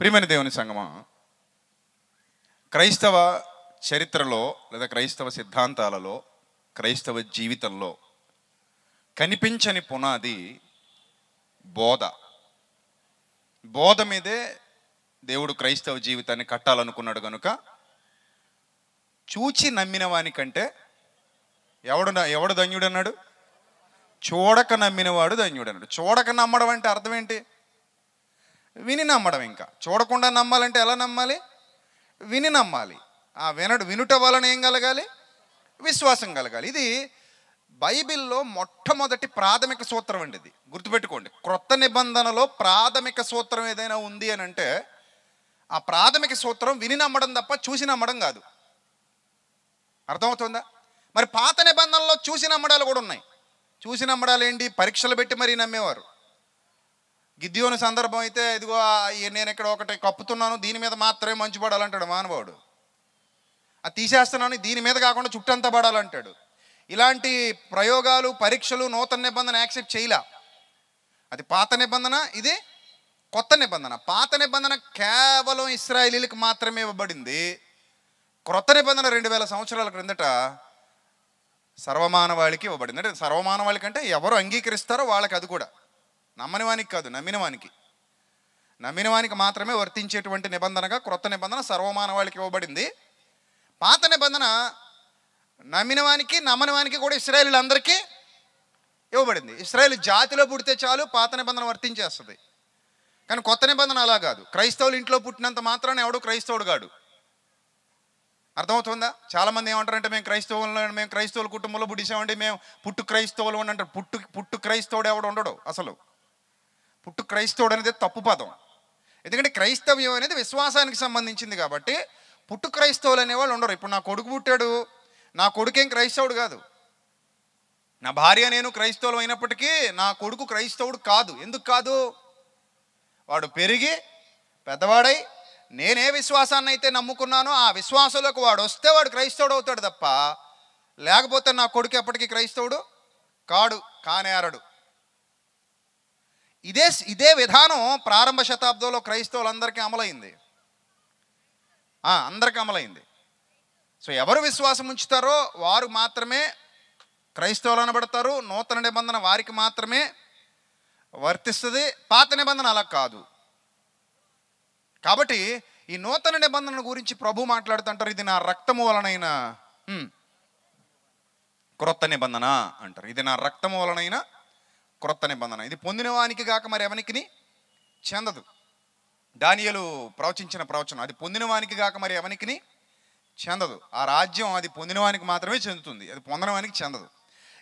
ప్రియమైన దేవుని సంగమా క్రైస్తవ చరిత్రలో లేదా క్రైస్తవ సిద్ధాంతాలలో క్రైస్తవ జీవితంలో కనిపించని పునాది బోధ బోధ మీదే దేవుడు క్రైస్తవ జీవితాన్ని కట్టాలనుకున్నాడు కనుక చూచి నమ్మిన వానికంటే ఎవడు ఎవడు ధన్యుడు అన్నాడు చూడక నమ్మినవాడు ధన్యుడు అన్నాడు చూడక నమ్మడం అంటే అర్థం ఏంటి విని నమ్మడం ఇంకా చూడకుండా నమ్మాలంటే ఎలా నమ్మాలి విని నమ్మాలి ఆ వినడు వినుట వలన ఏం కలగాలి విశ్వాసం కలగాలి ఇది బైబిల్లో మొట్టమొదటి ప్రాథమిక సూత్రం అండి ఇది గుర్తుపెట్టుకోండి క్రొత్త నిబంధనలో ప్రాథమిక సూత్రం ఏదైనా ఉంది అని అంటే ఆ ప్రాథమిక సూత్రం విని నమ్మడం తప్ప చూసి నమ్మడం కాదు అర్థమవుతుందా మరి పాత నిబంధనలో చూసి నమ్మడాలు కూడా ఉన్నాయి చూసి నమ్మడాలు ఏంటి పరీక్షలు పెట్టి మరీ నమ్మేవారు గిద్యోని సందర్భం అయితే ఇదిగో నేను ఇక్కడ ఒకటి కప్పుతున్నాను దీని మీద మాత్రమే మంచి పడాలంటాడు మానవాడు అది తీసేస్తున్నాను దీని మీద కాకుండా చుట్టంతా పడాలంటాడు ఇలాంటి ప్రయోగాలు పరీక్షలు నూతన నిబంధన యాక్సెప్ట్ చేయలే అది పాత నిబంధన ఇది కొత్త నిబంధన పాత నిబంధన కేవలం ఇస్రాయలీలకు మాత్రమే ఇవ్వబడింది క్రొత్త నిబంధన రెండు వేల సంవత్సరాల క్రిందట సర్వమానవాళికి ఇవ్వబడింది అంటే సర్వమానవాళికి అంటే ఎవరు అంగీకరిస్తారో వాళ్ళకి అది కూడా నమ్మని వానికి కాదు నమ్మిన వానికి నమ్మిన వానికి మాత్రమే వర్తించేటువంటి నిబంధనగా క్రొత్త నిబంధన సర్వమానవాళికి ఇవ్వబడింది పాత నిబంధన నమ్మిన వానికి నమ్మని వానికి కూడా ఇస్రాయేలీలందరికీ ఇవ్వబడింది ఇస్రాయేల్ జాతిలో పుడితే చాలు పాత నిబంధన వర్తించేస్తుంది కానీ కొత్త నిబంధన అలా కాదు క్రైస్తవులు ఇంట్లో పుట్టినంత మాత్రాన్ని ఎవడు క్రైస్తవుడు కాడు అర్థమవుతుందా చాలామంది ఏమంటారంటే మేము క్రైస్తవులు మేము క్రైస్తవుల కుటుంబంలో పుట్టించామండి మేము పుట్టు క్రైస్తవులు అంటారు పుట్టు పుట్టు క్రైస్తవుడు ఎవడు ఉండడు అసలు పుట్టు క్రైస్తవుడు అనేది తప్పు పదం ఎందుకంటే క్రైస్తవ్యం అనేది విశ్వాసానికి సంబంధించింది కాబట్టి పుట్టు క్రైస్తవులు అనేవాళ్ళు ఉండరు ఇప్పుడు నా కొడుకు పుట్టాడు నా కొడుకేం క్రైస్తవుడు కాదు నా భార్య నేను క్రైస్తవులు అయినప్పటికీ నా కొడుకు క్రైస్తవుడు కాదు ఎందుకు కాదు వాడు పెరిగి పెద్దవాడై నేనే విశ్వాసాన్ని అయితే నమ్ముకున్నానో ఆ విశ్వాసంలోకి వాడు వస్తే వాడు క్రైస్తవుడు అవుతాడు తప్ప లేకపోతే నా కొడుకు ఎప్పటికీ క్రైస్తవుడు కాడు కానేరడు ఇదే ఇదే విధానం ప్రారంభ శతాబ్దంలో క్రైస్తవులందరికీ అమలైంది అందరికీ అమలైంది సో ఎవరు విశ్వాసం ఉంచుతారో వారు మాత్రమే క్రైస్తవులు అనబడతారు నూతన నిబంధన వారికి మాత్రమే వర్తిస్తుంది పాత నిబంధన అలా కాదు కాబట్టి ఈ నూతన నిబంధన గురించి ప్రభు మాట్లాడుతుంటారు ఇది నా రక్తము వలనైన క్రొత్త నిబంధన అంటారు ఇది నా రక్తము వలనైనా క్రొత్త నిబంధన ఇది పొందినవానికి కాక మరి ఎవరికి చెందదు దానియలు ప్రవచించిన ప్రవచనం అది పొందినవానికి కాక మరి ఎవరికి చెందదు ఆ రాజ్యం అది పొందినవానికి మాత్రమే చెందుతుంది అది వానికి చెందదు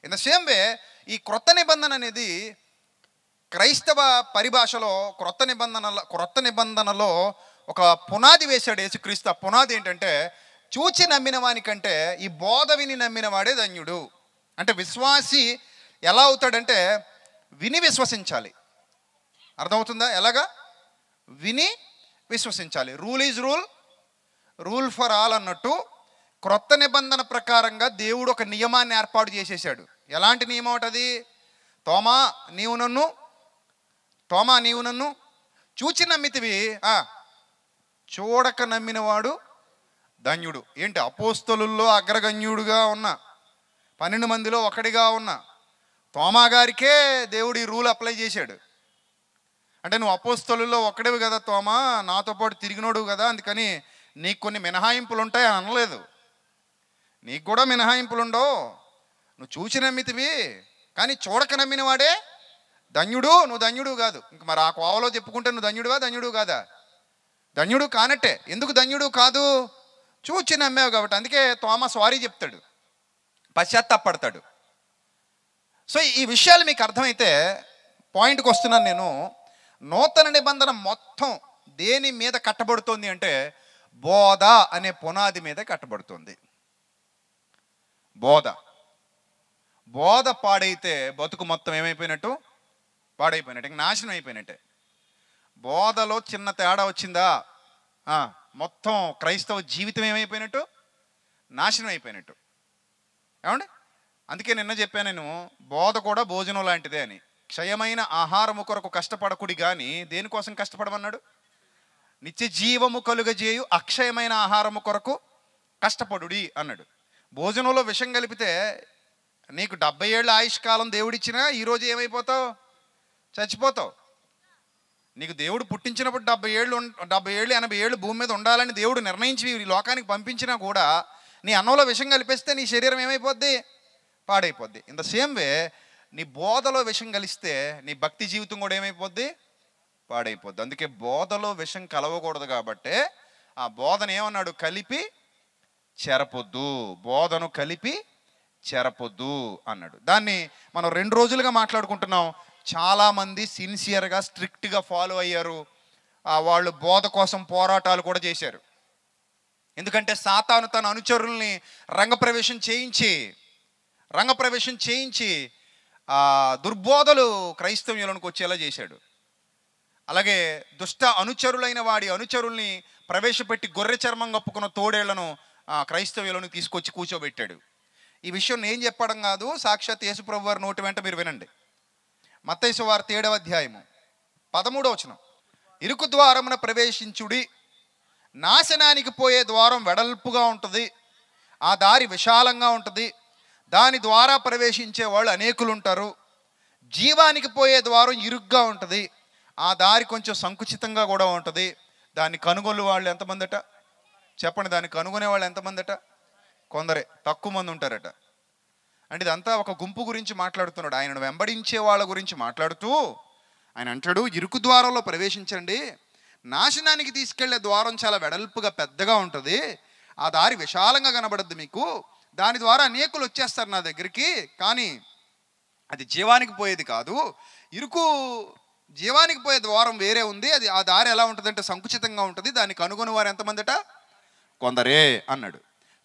ఇన్ ద సేమ్ వే ఈ క్రొత్త నిబంధన అనేది క్రైస్తవ పరిభాషలో క్రొత్త నిబంధనల క్రొత్త నిబంధనలో ఒక పునాది వేశాడు యేసుక్రీస్తు ఆ పునాది ఏంటంటే చూచి నమ్మిన వానికంటే ఈ బోధ విని నమ్మిన వాడే ధన్యుడు అంటే విశ్వాసి ఎలా అవుతాడంటే విని విశ్వసించాలి అర్థమవుతుందా ఎలాగా విని విశ్వసించాలి rule is rule rule for all అన్నట్టు క్రొత్త నిబంధన ప్రకారంగా దేవుడు ఒక నియమాన్ని ఏర్పాటు చేసేసాడు ఎలాంటి నియమం ఒకటి తోమా నీవు నన్ను తోమా నీవు నన్ను చూచి నమ్మితివి చూడక నమ్మినవాడు ధన్యుడు ఏంటి అపోస్తలుల్లో అగ్రగణ్యుడుగా ఉన్న పన్నెండు మందిలో ఒకడిగా ఉన్న తోమా గారికే దేవుడు ఈ రూల్ అప్లై చేశాడు అంటే నువ్వు అపోస్తలుల్లో ఒక్కడేవి కదా తోమా నాతో పాటు తిరిగినోడు కదా అందుకని నీకు కొన్ని మినహాయింపులు ఉంటాయి అని అనలేదు నీకు కూడా మినహాయింపులు ఉండవు నువ్వు చూసి నమ్మితివి కానీ చూడక నమ్మినవాడే ధన్యుడు నువ్వు ధన్యుడు కాదు ఇంక మరి ఆ కోవలో చెప్పుకుంటే నువ్వు ధన్యుడువా ధన్యుడు కాదా ధన్యుడు కానట్టే ఎందుకు ధన్యుడు కాదు చూచి నమ్మావు కాబట్టి అందుకే తోమ సారీ చెప్తాడు పశ్చాత్తాపడతాడు సో ఈ విషయాలు మీకు అర్థమైతే పాయింట్కి వస్తున్నాను నేను నూతన నిబంధన మొత్తం దేని మీద కట్టబడుతుంది అంటే బోధ అనే పునాది మీద కట్టబడుతుంది బోధ బోధ పాడైతే బతుకు మొత్తం ఏమైపోయినట్టు పాడైపోయినట్టు ఇంక నాశనం అయిపోయినట్టే బోధలో చిన్న తేడా వచ్చిందా మొత్తం క్రైస్తవ జీవితం ఏమైపోయినట్టు నాశనం అయిపోయినట్టు ఏమండి అందుకే నిన్న చెప్పాను నేను బోధ కూడా భోజనం లాంటిదే అని క్షయమైన ఆహారము కొరకు కష్టపడకుడి కానీ దేనికోసం కష్టపడమన్నాడు నిత్య జీవము కలుగజేయు అక్షయమైన ఆహారము కొరకు కష్టపడుడి అన్నాడు భోజనంలో విషం కలిపితే నీకు డెబ్బై ఏళ్ళ ఆయుష్కాలం దేవుడిచ్చినా ఈరోజు ఏమైపోతావు చచ్చిపోతావు నీకు దేవుడు పుట్టించినప్పుడు డెబ్బై ఏళ్ళు డెబ్బై ఏళ్ళు ఎనభై ఏళ్ళు భూమి మీద ఉండాలని దేవుడు నిర్ణయించి ఈ లోకానికి పంపించినా కూడా నీ అన్నంలో విషం కలిపిస్తే నీ శరీరం ఏమైపోద్ది పాడైపోద్ది ఇన్ ద సేమ్ వే నీ బోధలో విషం కలిస్తే నీ భక్తి జీవితం కూడా ఏమైపోద్ది పాడైపోద్ది అందుకే బోధలో విషం కలవకూడదు కాబట్టి ఆ బోధన ఏమన్నాడు కలిపి చెరపొద్దు బోధను కలిపి చెరపొద్దు అన్నాడు దాన్ని మనం రెండు రోజులుగా మాట్లాడుకుంటున్నాం చాలామంది సిన్సియర్గా స్ట్రిక్ట్గా ఫాలో అయ్యారు వాళ్ళు బోధ కోసం పోరాటాలు కూడా చేశారు ఎందుకంటే సాతాను తన అనుచరుల్ని రంగప్రవేశం చేయించి రంగప్రవేశం చేయించి దుర్బోధలు క్రైస్తవ్యులకు వచ్చేలా చేశాడు అలాగే దుష్ట అనుచరులైన వాడి అనుచరుల్ని ప్రవేశపెట్టి గొర్రె చర్మం కప్పుకున్న తోడేళ్లను క్రైస్తవ్యులను తీసుకొచ్చి కూర్చోబెట్టాడు ఈ విషయం నేను చెప్పడం కాదు సాక్షాత్ యేసుప్రభు వారి నోటి వెంట మీరు వినండి మత్తైసు వారి తేడవ అధ్యాయము పదమూడవ వచనం ఇరుకు ద్వారమున ప్రవేశించుడి నాశనానికి పోయే ద్వారం వెడల్పుగా ఉంటుంది ఆ దారి విశాలంగా ఉంటుంది దాని ద్వారా ప్రవేశించే వాళ్ళు అనేకులు ఉంటారు జీవానికి పోయే ద్వారం ఇరుగ్గా ఉంటుంది ఆ దారి కొంచెం సంకుచితంగా కూడా ఉంటుంది దాన్ని కనుగొలు వాళ్ళు ఎంతమందట చెప్పండి దాన్ని కనుగొనే వాళ్ళు ఎంతమందట కొందరే తక్కువ మంది ఉంటారట అంటే ఇదంతా ఒక గుంపు గురించి మాట్లాడుతున్నాడు ఆయనను వెంబడించే వాళ్ళ గురించి మాట్లాడుతూ ఆయన అంటాడు ఇరుకు ద్వారంలో ప్రవేశించండి నాశనానికి తీసుకెళ్లే ద్వారం చాలా వెడల్పుగా పెద్దగా ఉంటుంది ఆ దారి విశాలంగా కనబడద్దు మీకు దాని ద్వారా అనేకులు వచ్చేస్తారు నా దగ్గరికి కానీ అది జీవానికి పోయేది కాదు ఇరుకు జీవానికి పోయే ద్వారం వేరే ఉంది అది ఆ దారి ఎలా ఉంటుందంటే సంకుచితంగా ఉంటుంది దానికి కనుగొని వారు ఎంతమందిట కొందరే అన్నాడు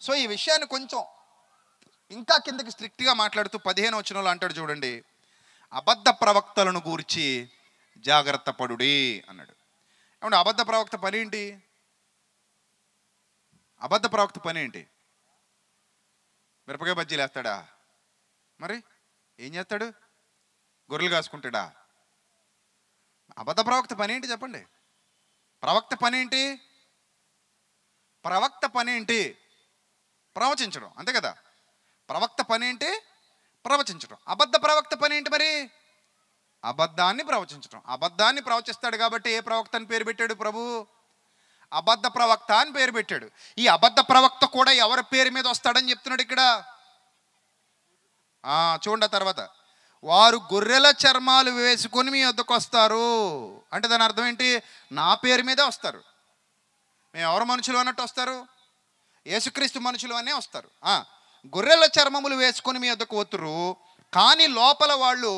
సో ఈ విషయాన్ని కొంచెం ఇంకా కిందకి స్ట్రిక్ట్గా మాట్లాడుతూ పదిహేను వచనంలో అంటాడు చూడండి అబద్ధ ప్రవక్తలను గూర్చి జాగ్రత్త పడుడి అన్నాడు ఏమంటే అబద్ధ ప్రవక్త పని ఏంటి అబద్ధ ప్రవక్త పని ఏంటి మిరపకాయ బజ్జీలు వేస్తాడా మరి ఏం చేస్తాడు గొర్రెలు కాసుకుంటాడా అబద్ధ ప్రవక్త పని ఏంటి చెప్పండి ప్రవక్త పని ఏంటి ప్రవక్త పని ఏంటి ప్రవచించడం అంతే కదా ప్రవక్త పని ఏంటి ప్రవచించడం అబద్ధ ప్రవక్త పని ఏంటి మరి అబద్ధాన్ని ప్రవచించడం అబద్ధాన్ని ప్రవచిస్తాడు కాబట్టి ఏ ప్రవక్తని పేరు పెట్టాడు ప్రభు అబద్ధ ప్రవక్త అని పేరు పెట్టాడు ఈ అబద్ధ ప్రవక్త కూడా ఎవరి పేరు మీద వస్తాడని చెప్తున్నాడు ఇక్కడ చూడండి తర్వాత వారు గొర్రెల చర్మాలు వేసుకొని మీ వద్దకు వస్తారు అంటే దాని అర్థం ఏంటి నా పేరు మీదే వస్తారు మేము ఎవరు మనుషులు అన్నట్టు వస్తారు యేసుక్రీస్తు మనుషులు అనే వస్తారు గొర్రెల చర్మములు వేసుకొని మీ వద్దకు వతురు కానీ లోపల వాళ్ళు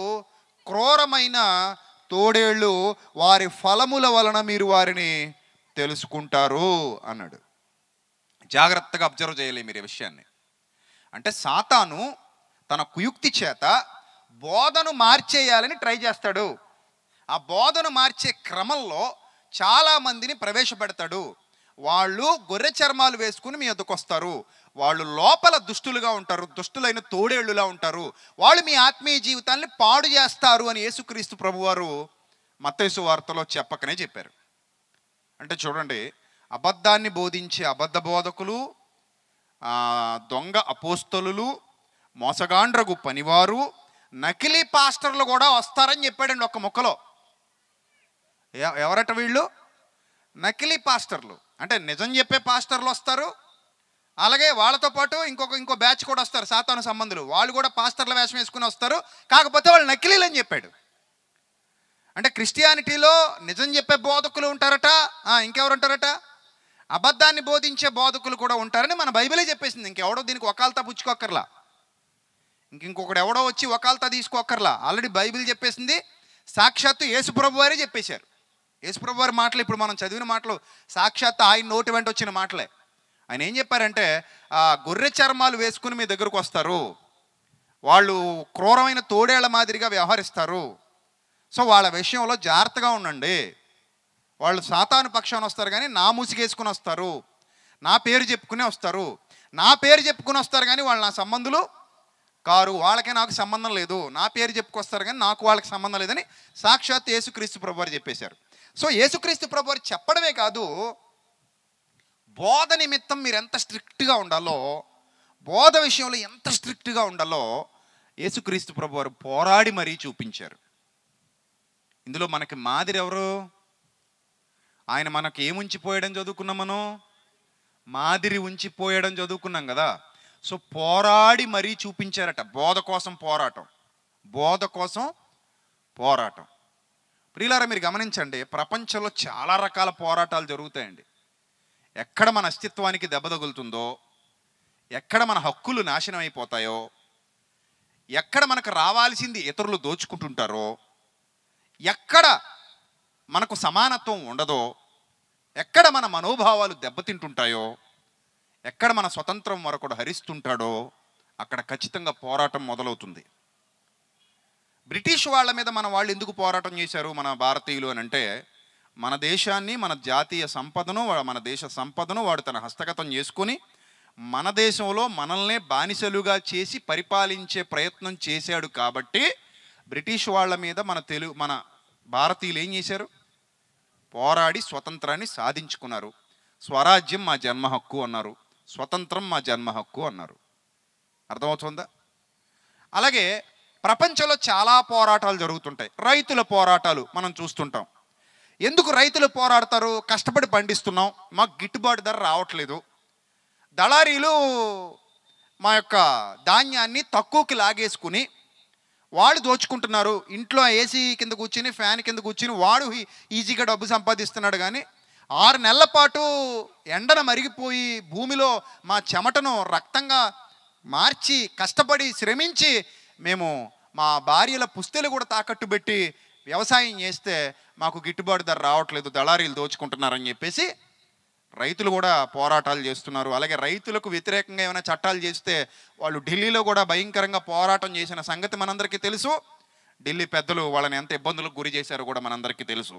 క్రూరమైన తోడేళ్ళు వారి ఫలముల వలన మీరు వారిని తెలుసుకుంటారు అన్నాడు జాగ్రత్తగా అబ్జర్వ్ చేయలే మీరు ఈ విషయాన్ని అంటే సాతాను తన కుయుక్తి చేత బోధను మార్చేయాలని ట్రై చేస్తాడు ఆ బోధను మార్చే క్రమంలో చాలామందిని ప్రవేశపెడతాడు వాళ్ళు గొర్రె చర్మాలు వేసుకుని మీ ఎద్దుకు వస్తారు వాళ్ళు లోపల దుష్టులుగా ఉంటారు దుష్టులైన తోడేళ్లులా ఉంటారు వాళ్ళు మీ ఆత్మీయ జీవితాన్ని పాడు చేస్తారు అని యేసుక్రీస్తు ప్రభువారు మతేసు వార్తలో చెప్పకనే చెప్పారు అంటే చూడండి అబద్ధాన్ని బోధించే అబద్ధ బోధకులు దొంగ అపోస్తలు మోసగాండ్రగు పనివారు నకిలీ పాస్టర్లు కూడా వస్తారని చెప్పాడండి ఒక మొక్కలో ఎవరట వీళ్ళు నకిలీ పాస్టర్లు అంటే నిజం చెప్పే పాస్టర్లు వస్తారు అలాగే వాళ్ళతో పాటు ఇంకొక ఇంకో బ్యాచ్ కూడా వస్తారు సాతాను సంబంధులు వాళ్ళు కూడా పాస్టర్ల వేషం వేసుకుని వస్తారు కాకపోతే వాళ్ళు నకిలీలు అని చెప్పాడు అంటే క్రిస్టియానిటీలో నిజం చెప్పే బోధకులు ఉంటారట ఇంకెవరు ఉంటారట అబద్ధాన్ని బోధించే బోధకులు కూడా ఉంటారని మన బైబిలే చెప్పేసింది ఇంకెవడో దీనికి ఒకళ్ళతో పుచ్చుకోక్కర్లా ఇంక ఇంకొకడు ఎవడో వచ్చి ఒకాలతా తీసుకోక్కర్లా ఆల్రెడీ బైబిల్ చెప్పేసింది సాక్షాత్తు యేసుప్రభు వారే చెప్పేశారు యేసుప్రభు వారి మాటలు ఇప్పుడు మనం చదివిన మాటలు సాక్షాత్తు ఆయన నోటి వెంట వచ్చిన మాటలే ఆయన ఏం చెప్పారంటే ఆ గొర్రె చర్మాలు వేసుకుని మీ దగ్గరకు వస్తారు వాళ్ళు క్రూరమైన తోడేళ్ల మాదిరిగా వ్యవహరిస్తారు సో వాళ్ళ విషయంలో జాగ్రత్తగా ఉండండి వాళ్ళు సాతాను పక్షాన్ని వస్తారు కానీ నా ముసుగేసుకుని వస్తారు నా పేరు చెప్పుకునే వస్తారు నా పేరు చెప్పుకుని వస్తారు కానీ వాళ్ళు నా సంబంధులు కారు వాళ్ళకే నాకు సంబంధం లేదు నా పేరు చెప్పుకొస్తారు కానీ నాకు వాళ్ళకి సంబంధం లేదని సాక్షాత్ యేసుక్రీస్తు ప్రభువారు చెప్పేశారు సో యేసుక్రీస్తు ప్రభువారు చెప్పడమే కాదు బోధ నిమిత్తం మీరు ఎంత స్ట్రిక్ట్గా ఉండాలో బోధ విషయంలో ఎంత స్ట్రిక్ట్గా ఉండాలో యేసుక్రీస్తు ప్రభువారు పోరాడి మరీ చూపించారు ఇందులో మనకి మాదిరి ఎవరు ఆయన మనకి ఏముంచిపోయడం చదువుకున్నాం మనం మాదిరి ఉంచిపోయడం చదువుకున్నాం కదా సో పోరాడి మరీ చూపించారట బోధ కోసం పోరాటం బోధ కోసం పోరాటం ప్రియులారా మీరు గమనించండి ప్రపంచంలో చాలా రకాల పోరాటాలు జరుగుతాయండి ఎక్కడ మన అస్తిత్వానికి దెబ్బ తగులుతుందో ఎక్కడ మన హక్కులు నాశనం అయిపోతాయో ఎక్కడ మనకు రావాల్సింది ఇతరులు దోచుకుంటుంటారో ఎక్కడ మనకు సమానత్వం ఉండదో ఎక్కడ మన మనోభావాలు దెబ్బతింటుంటాయో ఎక్కడ మన స్వతంత్రం మరొకడు హరిస్తుంటాడో అక్కడ ఖచ్చితంగా పోరాటం మొదలవుతుంది బ్రిటిష్ వాళ్ళ మీద మన వాళ్ళు ఎందుకు పోరాటం చేశారు మన భారతీయులు అని అంటే మన దేశాన్ని మన జాతీయ సంపదను మన దేశ సంపదను వాడు తన హస్తగతం చేసుకొని మన దేశంలో మనల్నే బానిసలుగా చేసి పరిపాలించే ప్రయత్నం చేశాడు కాబట్టి బ్రిటిష్ వాళ్ళ మీద మన తెలుగు మన భారతీయులు ఏం చేశారు పోరాడి స్వతంత్రాన్ని సాధించుకున్నారు స్వరాజ్యం మా జన్మ హక్కు అన్నారు స్వతంత్రం మా జన్మ హక్కు అన్నారు అర్థమవుతుందా అలాగే ప్రపంచంలో చాలా పోరాటాలు జరుగుతుంటాయి రైతుల పోరాటాలు మనం చూస్తుంటాం ఎందుకు రైతులు పోరాడతారు కష్టపడి పండిస్తున్నాం మాకు గిట్టుబాటు ధర రావట్లేదు దళారీలు మా యొక్క ధాన్యాన్ని తక్కువకి లాగేసుకుని వాళ్ళు దోచుకుంటున్నారు ఇంట్లో ఏసీ కింద కూర్చుని ఫ్యాన్ కింద కూర్చుని వాడు ఈజీగా డబ్బు సంపాదిస్తున్నాడు కానీ ఆరు నెలల పాటు ఎండన మరిగిపోయి భూమిలో మా చెమటను రక్తంగా మార్చి కష్టపడి శ్రమించి మేము మా భార్యల పుస్తెలు కూడా తాకట్టు పెట్టి వ్యవసాయం చేస్తే మాకు గిట్టుబాటు ధర రావట్లేదు దళారీలు దోచుకుంటున్నారని చెప్పేసి రైతులు కూడా పోరాటాలు చేస్తున్నారు అలాగే రైతులకు వ్యతిరేకంగా ఏమైనా చట్టాలు చేస్తే వాళ్ళు ఢిల్లీలో కూడా భయంకరంగా పోరాటం చేసిన సంగతి మనందరికీ తెలుసు ఢిల్లీ పెద్దలు వాళ్ళని ఎంత ఇబ్బందులకు గురి చేశారో కూడా మనందరికీ తెలుసు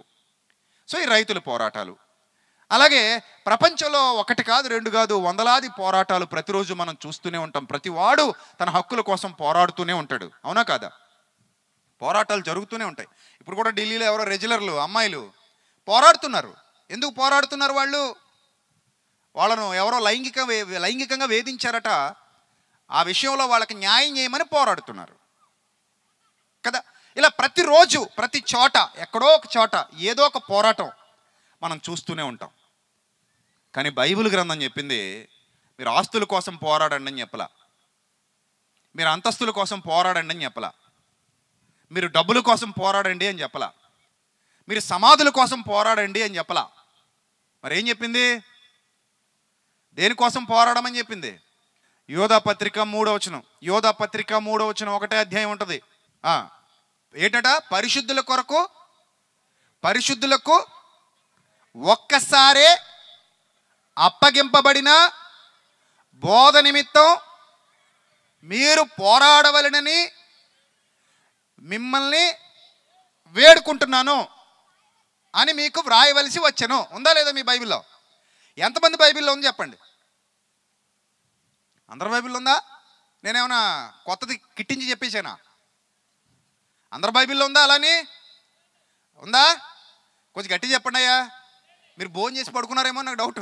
సో ఈ రైతుల పోరాటాలు అలాగే ప్రపంచంలో ఒకటి కాదు రెండు కాదు వందలాది పోరాటాలు ప్రతిరోజు మనం చూస్తూనే ఉంటాం ప్రతి తన హక్కుల కోసం పోరాడుతూనే ఉంటాడు అవునా కాదా పోరాటాలు జరుగుతూనే ఉంటాయి ఇప్పుడు కూడా ఢిల్లీలో ఎవరో రెగ్యులర్లు అమ్మాయిలు పోరాడుతున్నారు ఎందుకు పోరాడుతున్నారు వాళ్ళు వాళ్ళను ఎవరో లైంగిక లైంగికంగా వేధించారట ఆ విషయంలో వాళ్ళకి న్యాయం చేయమని పోరాడుతున్నారు కదా ఇలా ప్రతిరోజు ప్రతి చోట ఎక్కడో ఒక చోట ఏదో ఒక పోరాటం మనం చూస్తూనే ఉంటాం కానీ బైబిల్ గ్రంథం చెప్పింది మీరు ఆస్తుల కోసం పోరాడండి అని చెప్పలా మీరు అంతస్తుల కోసం పోరాడండి అని చెప్పలా మీరు డబ్బుల కోసం పోరాడండి అని చెప్పలా మీరు సమాధుల కోసం పోరాడండి అని చెప్పలా మరేం చెప్పింది దేనికోసం పోరాడమని చెప్పింది యోధా పత్రిక మూడో వచనం యోధా పత్రిక మూడో వచనం ఒకటే అధ్యాయం ఉంటుంది ఏంటట పరిశుద్ధుల కొరకు పరిశుద్ధులకు ఒక్కసారే అప్పగింపబడిన బోధ నిమిత్తం మీరు పోరాడవలనని మిమ్మల్ని వేడుకుంటున్నాను అని మీకు వ్రాయవలసి వచ్చాను ఉందా లేదా మీ బైబిల్లో ఎంతమంది బైబిల్లో ఉంది చెప్పండి అందరి బైబిల్ ఉందా నేనేమన్నా కొత్తది కిట్టించి చెప్పేసానా అందరి బైబిల్ ఉందా అలాని ఉందా కొంచెం గట్టి చెప్పండి అయ్యా మీరు భోజనం చేసి పడుకున్నారేమో నాకు డౌట్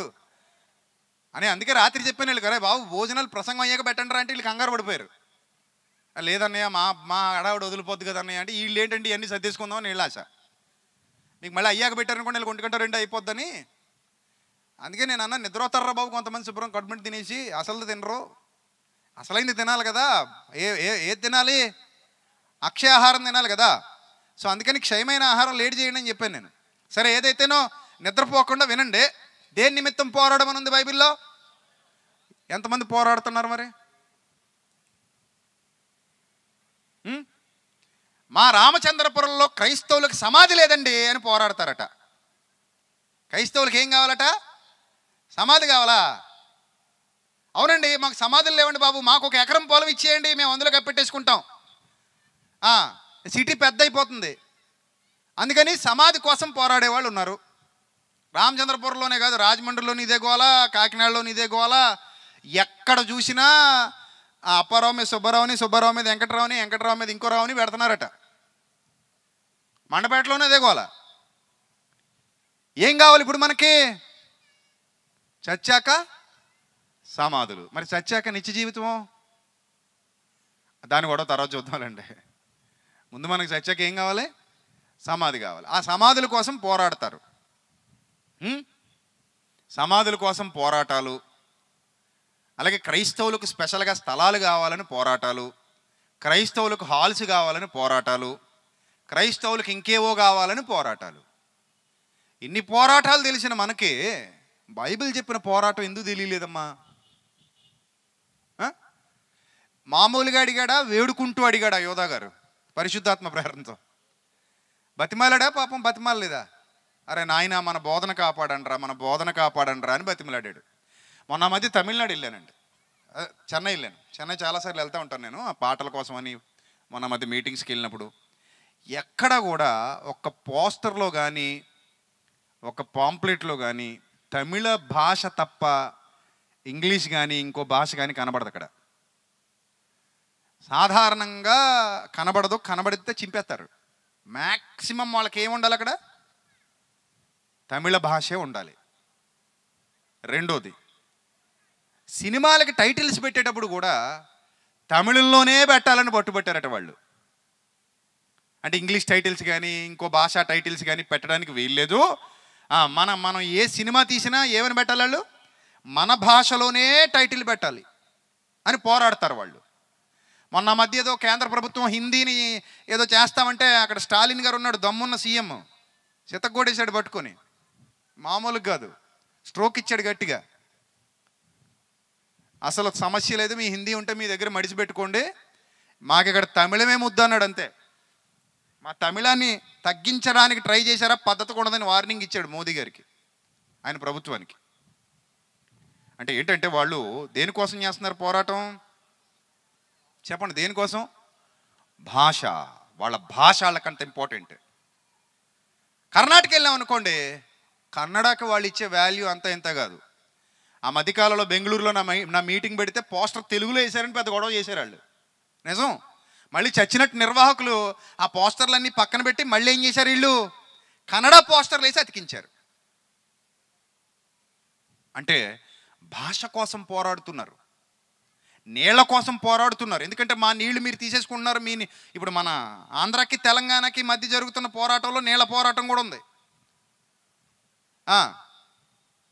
అని అందుకే రాత్రి చెప్పాను వెళ్ళి కదా బాబు భోజనాలు ప్రసంగం అయ్యాక పెట్టండి అంటే వీళ్ళు కంగారు పడిపోయారు లేదన్నయ్య మా మా అడావిడ వదిలిపోద్ది కదా అన్నయ్య అంటే వీళ్ళు ఏంటండి ఇవన్నీ సర్దేసుకుందామని వెళ్ళాశ ఆశ మీకు మళ్ళీ అయ్యాక పెట్టారనుకోండి వీళ్ళు గంట రెండు అయిపోద్దని అందుకే నేను అన్న నిద్రవుతారా బాబు కొంతమంది శుభ్రం కడుపుని తినేసి అసలు తినరు అసలైంది తినాలి కదా ఏ ఏ ఏది తినాలి అక్షయ ఆహారం తినాలి కదా సో అందుకని క్షయమైన ఆహారం లేట్ చేయండి అని చెప్పాను నేను సరే ఏదైతేనో నిద్రపోకుండా వినండి దేని నిమిత్తం పోరాడమని ఉంది బైబిల్లో ఎంతమంది పోరాడుతున్నారు మరి మా రామచంద్రపురంలో క్రైస్తవులకు సమాధి లేదండి అని పోరాడతారట క్రైస్తవులకి ఏం కావాలట సమాధి కావాలా అవునండి మాకు సమాధులు లేవండి బాబు మాకు ఒక ఎకరం పొలం ఇచ్చేయండి మేము అందులో కప్పెట్టేసుకుంటాం సిటీ పెద్ద అయిపోతుంది అందుకని సమాధి కోసం పోరాడేవాళ్ళు ఉన్నారు రామచంద్రపురంలోనే కాదు రాజమండ్రిలోని ఇదే గోల కాకినాడలోని ఇదే గోల ఎక్కడ చూసినా ఆ అప్పారావు మీద సుబ్బారావుని సుబ్బారావు మీద వెంకటరావుని వెంకటరావు మీద ఇంకో రావుని పెడుతున్నారట మండపేటలోనే అదే గోల ఏం కావాలి ఇప్పుడు మనకి చచ్చాక సమాధులు మరి చచ్చాక నిత్య జీవితమో దాన్ని కూడా తర్వాత చూద్దామండి ముందు మనకు చచ్చాక ఏం కావాలి సమాధి కావాలి ఆ సమాధుల కోసం పోరాడతారు సమాధుల కోసం పోరాటాలు అలాగే క్రైస్తవులకు స్పెషల్గా స్థలాలు కావాలని పోరాటాలు క్రైస్తవులకు హాల్స్ కావాలని పోరాటాలు క్రైస్తవులకు ఇంకేవో కావాలని పోరాటాలు ఇన్ని పోరాటాలు తెలిసిన మనకి బైబిల్ చెప్పిన పోరాటం ఎందుకు తెలియలేదమ్మా మామూలుగా అడిగాడా వేడుకుంటూ అడిగాడా యోధా గారు పరిశుద్ధాత్మ ప్రేరణతో బతిమాలాడా పాపం బతిమాలలేదా అరే నాయన మన బోధన కాపాడండిరా మన బోధన కాపాడండిరా అని బతిమలాడాడు మొన్న మధ్య తమిళనాడు వెళ్ళానండి చెన్నై వెళ్ళాను చెన్నై చాలాసార్లు వెళ్తూ ఉంటాను నేను ఆ పాటల కోసమని మొన్న మధ్య మీటింగ్స్కి వెళ్ళినప్పుడు ఎక్కడ కూడా ఒక పోస్టర్లో కానీ ఒక పాంప్లెట్లో కానీ తమిళ భాష తప్ప ఇంగ్లీష్ కానీ ఇంకో భాష కానీ కనబడదు అక్కడ సాధారణంగా కనబడదు కనబడితే చింపేస్తారు మ్యాక్సిమం వాళ్ళకి ఉండాలి అక్కడ తమిళ భాషే ఉండాలి రెండోది సినిమాలకి టైటిల్స్ పెట్టేటప్పుడు కూడా తమిళంలోనే పెట్టాలని పట్టుబట్టారట వాళ్ళు అంటే ఇంగ్లీష్ టైటిల్స్ కానీ ఇంకో భాష టైటిల్స్ కానీ పెట్టడానికి వీల్లేదు మన మనం ఏ సినిమా తీసినా ఏమని పెట్టాలి వాళ్ళు మన భాషలోనే టైటిల్ పెట్టాలి అని పోరాడతారు వాళ్ళు మొన్న మధ్య ఏదో కేంద్ర ప్రభుత్వం హిందీని ఏదో చేస్తామంటే అక్కడ స్టాలిన్ గారు ఉన్నాడు దమ్మున్న సీఎం చితగోడేశాడు పట్టుకొని మామూలుగా కాదు స్ట్రోక్ ఇచ్చాడు గట్టిగా అసలు సమస్య లేదు మీ హిందీ ఉంటే మీ దగ్గర మడిచిపెట్టుకోండి మాకు ఇక్కడ తమిళమే ముద్దు అన్నాడు అంతే మా తమిళాన్ని తగ్గించడానికి ట్రై చేశారా పద్ధతి కూడదని వార్నింగ్ ఇచ్చాడు మోదీ గారికి ఆయన ప్రభుత్వానికి అంటే ఏంటంటే వాళ్ళు దేనికోసం చేస్తున్నారు పోరాటం చెప్పండి దేనికోసం భాష వాళ్ళ భాష వాళ్ళకంత ఇంపార్టెంట్ కర్ణాటక వెళ్ళాం అనుకోండి కన్నడకి వాళ్ళు ఇచ్చే వాల్యూ అంత ఇంత కాదు ఆ మధ్యకాలంలో బెంగళూరులో నా నా మీటింగ్ పెడితే పోస్టర్ తెలుగులో వేశారని పెద్ద గొడవ చేశారు వాళ్ళు నిజం మళ్ళీ చచ్చినట్టు నిర్వాహకులు ఆ పోస్టర్లన్నీ పక్కన పెట్టి మళ్ళీ ఏం చేశారు వీళ్ళు కన్నడ పోస్టర్లు వేసి అతికించారు అంటే భాష కోసం పోరాడుతున్నారు నీళ్ల కోసం పోరాడుతున్నారు ఎందుకంటే మా నీళ్లు మీరు తీసేసుకుంటున్నారు మీ ఇప్పుడు మన ఆంధ్రాకి తెలంగాణకి మధ్య జరుగుతున్న పోరాటంలో నీళ్ల పోరాటం కూడా ఉంది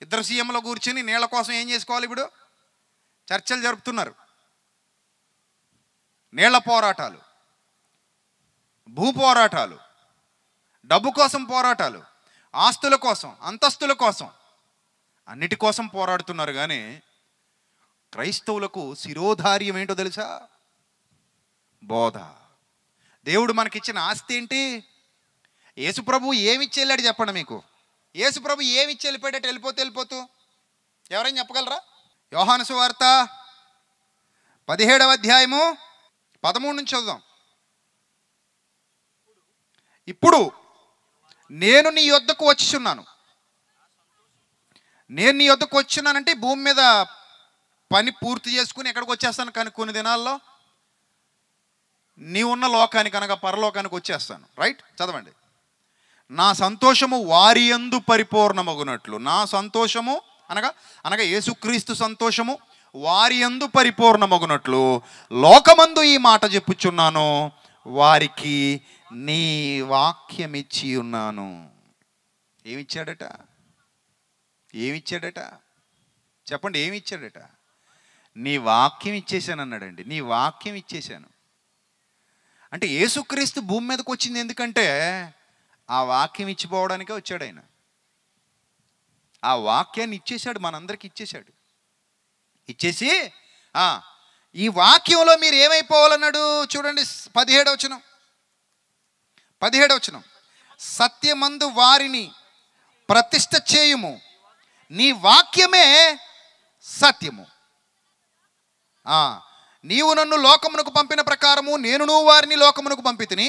ఇద్దరు సీఎంలో కూర్చొని నీళ్ల కోసం ఏం చేసుకోవాలి ఇప్పుడు చర్చలు జరుపుతున్నారు నీళ్ల పోరాటాలు భూ పోరాటాలు డబ్బు కోసం పోరాటాలు ఆస్తుల కోసం అంతస్తుల కోసం అన్నిటి కోసం పోరాడుతున్నారు కానీ క్రైస్తవులకు శిరోధార్యం ఏంటో తెలుసా బోధ దేవుడు మనకిచ్చిన ఆస్తి ఏంటి యేసుప్రభు ఏమి వెళ్ళాడు చెప్పండి మీకు యేసుప్రభు ఏమిచ్చి వెళ్ళిపోయాడు వెళ్ళిపోతే వెళ్ళిపోతూ ఎవరైనా చెప్పగలరా యోహానసు వార్త పదిహేడవ అధ్యాయము పదమూడు నుంచి చదుదాం ఇప్పుడు నేను నీ యొద్దకు వచ్చిచున్నాను నేను నీ యొద్దకు వచ్చినానంటే భూమి మీద పని పూర్తి చేసుకుని ఎక్కడికి వచ్చేస్తాను కానీ కొన్ని దినాల్లో నీ ఉన్న లోకానికి అనగా పరలోకానికి వచ్చేస్తాను రైట్ చదవండి నా సంతోషము వారి ఎందు పరిపూర్ణమగునట్లు నా సంతోషము అనగా అనగా యేసుక్రీస్తు సంతోషము వారి ఎందు పరిపూర్ణమగునట్లు లోకమందు ఈ మాట చెప్పుచున్నాను వారికి నీ వాక్యం ఇచ్చి ఉన్నాను ఏమిచ్చాడట ఏమిచ్చాడట చెప్పండి ఏమిచ్చాడట నీ వాక్యం ఇచ్చేశాను అన్నాడండి నీ వాక్యం ఇచ్చేశాను అంటే ఏసుక్రీస్తు భూమి మీదకి వచ్చింది ఎందుకంటే ఆ వాక్యం ఇచ్చిపోవడానికే వచ్చాడు ఆయన ఆ వాక్యాన్ని ఇచ్చేశాడు మనందరికి ఇచ్చేశాడు ఇచ్చేసి ఈ వాక్యంలో మీరు ఏమైపోవాలన్నాడు చూడండి పదిహేడవచనం వచనం సత్యమందు వారిని ప్రతిష్ట చేయుము నీ వాక్యమే సత్యము నీవు నన్ను లోకమునకు పంపిన ప్రకారము నేను వారిని లోకమునకు పంపితిని